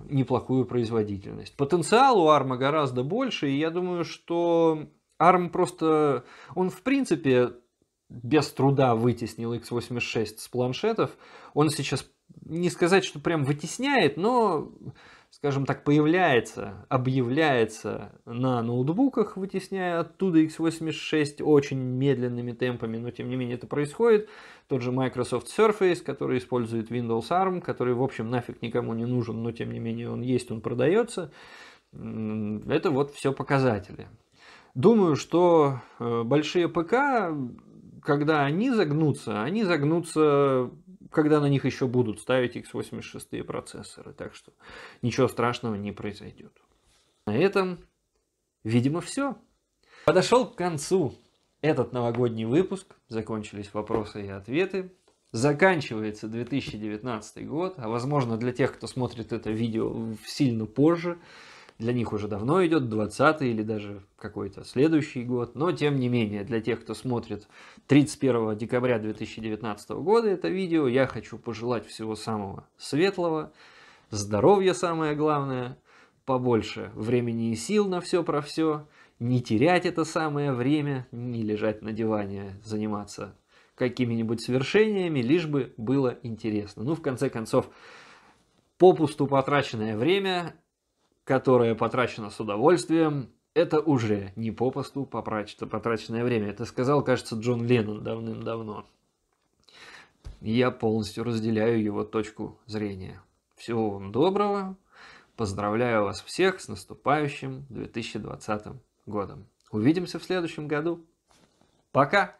неплохую производительность. Потенциал у ARM гораздо больше, и я думаю, что ARM просто, он в принципе без труда вытеснил x86 с планшетов. Он сейчас, не сказать, что прям вытесняет, но, скажем так, появляется, объявляется на ноутбуках, вытесняя оттуда x86 очень медленными темпами, но тем не менее это происходит тот же Microsoft Surface, который использует Windows ARM, который, в общем, нафиг никому не нужен, но тем не менее он есть, он продается. Это вот все показатели. Думаю, что э, большие ПК, когда они загнутся, они загнутся, когда на них еще будут ставить x86 процессоры. Так что ничего страшного не произойдет. На этом, видимо, все. Подошел к концу этот новогодний выпуск. Закончились вопросы и ответы. Заканчивается 2019 год, а возможно для тех, кто смотрит это видео сильно позже, для них уже давно идет 20 или даже какой-то следующий год, но тем не менее, для тех, кто смотрит 31 декабря 2019 года это видео, я хочу пожелать всего самого светлого, здоровья самое главное, побольше времени и сил на все про все, не терять это самое время, не лежать на диване, заниматься какими-нибудь свершениями, лишь бы было интересно. Ну, в конце концов, попусту потраченное время, которое потрачено с удовольствием, это уже не попусту потраченное время. Это сказал, кажется, Джон Леннон давным-давно. Я полностью разделяю его точку зрения. Всего вам доброго. Поздравляю вас всех с наступающим 2020 годом. Увидимся в следующем году. Пока!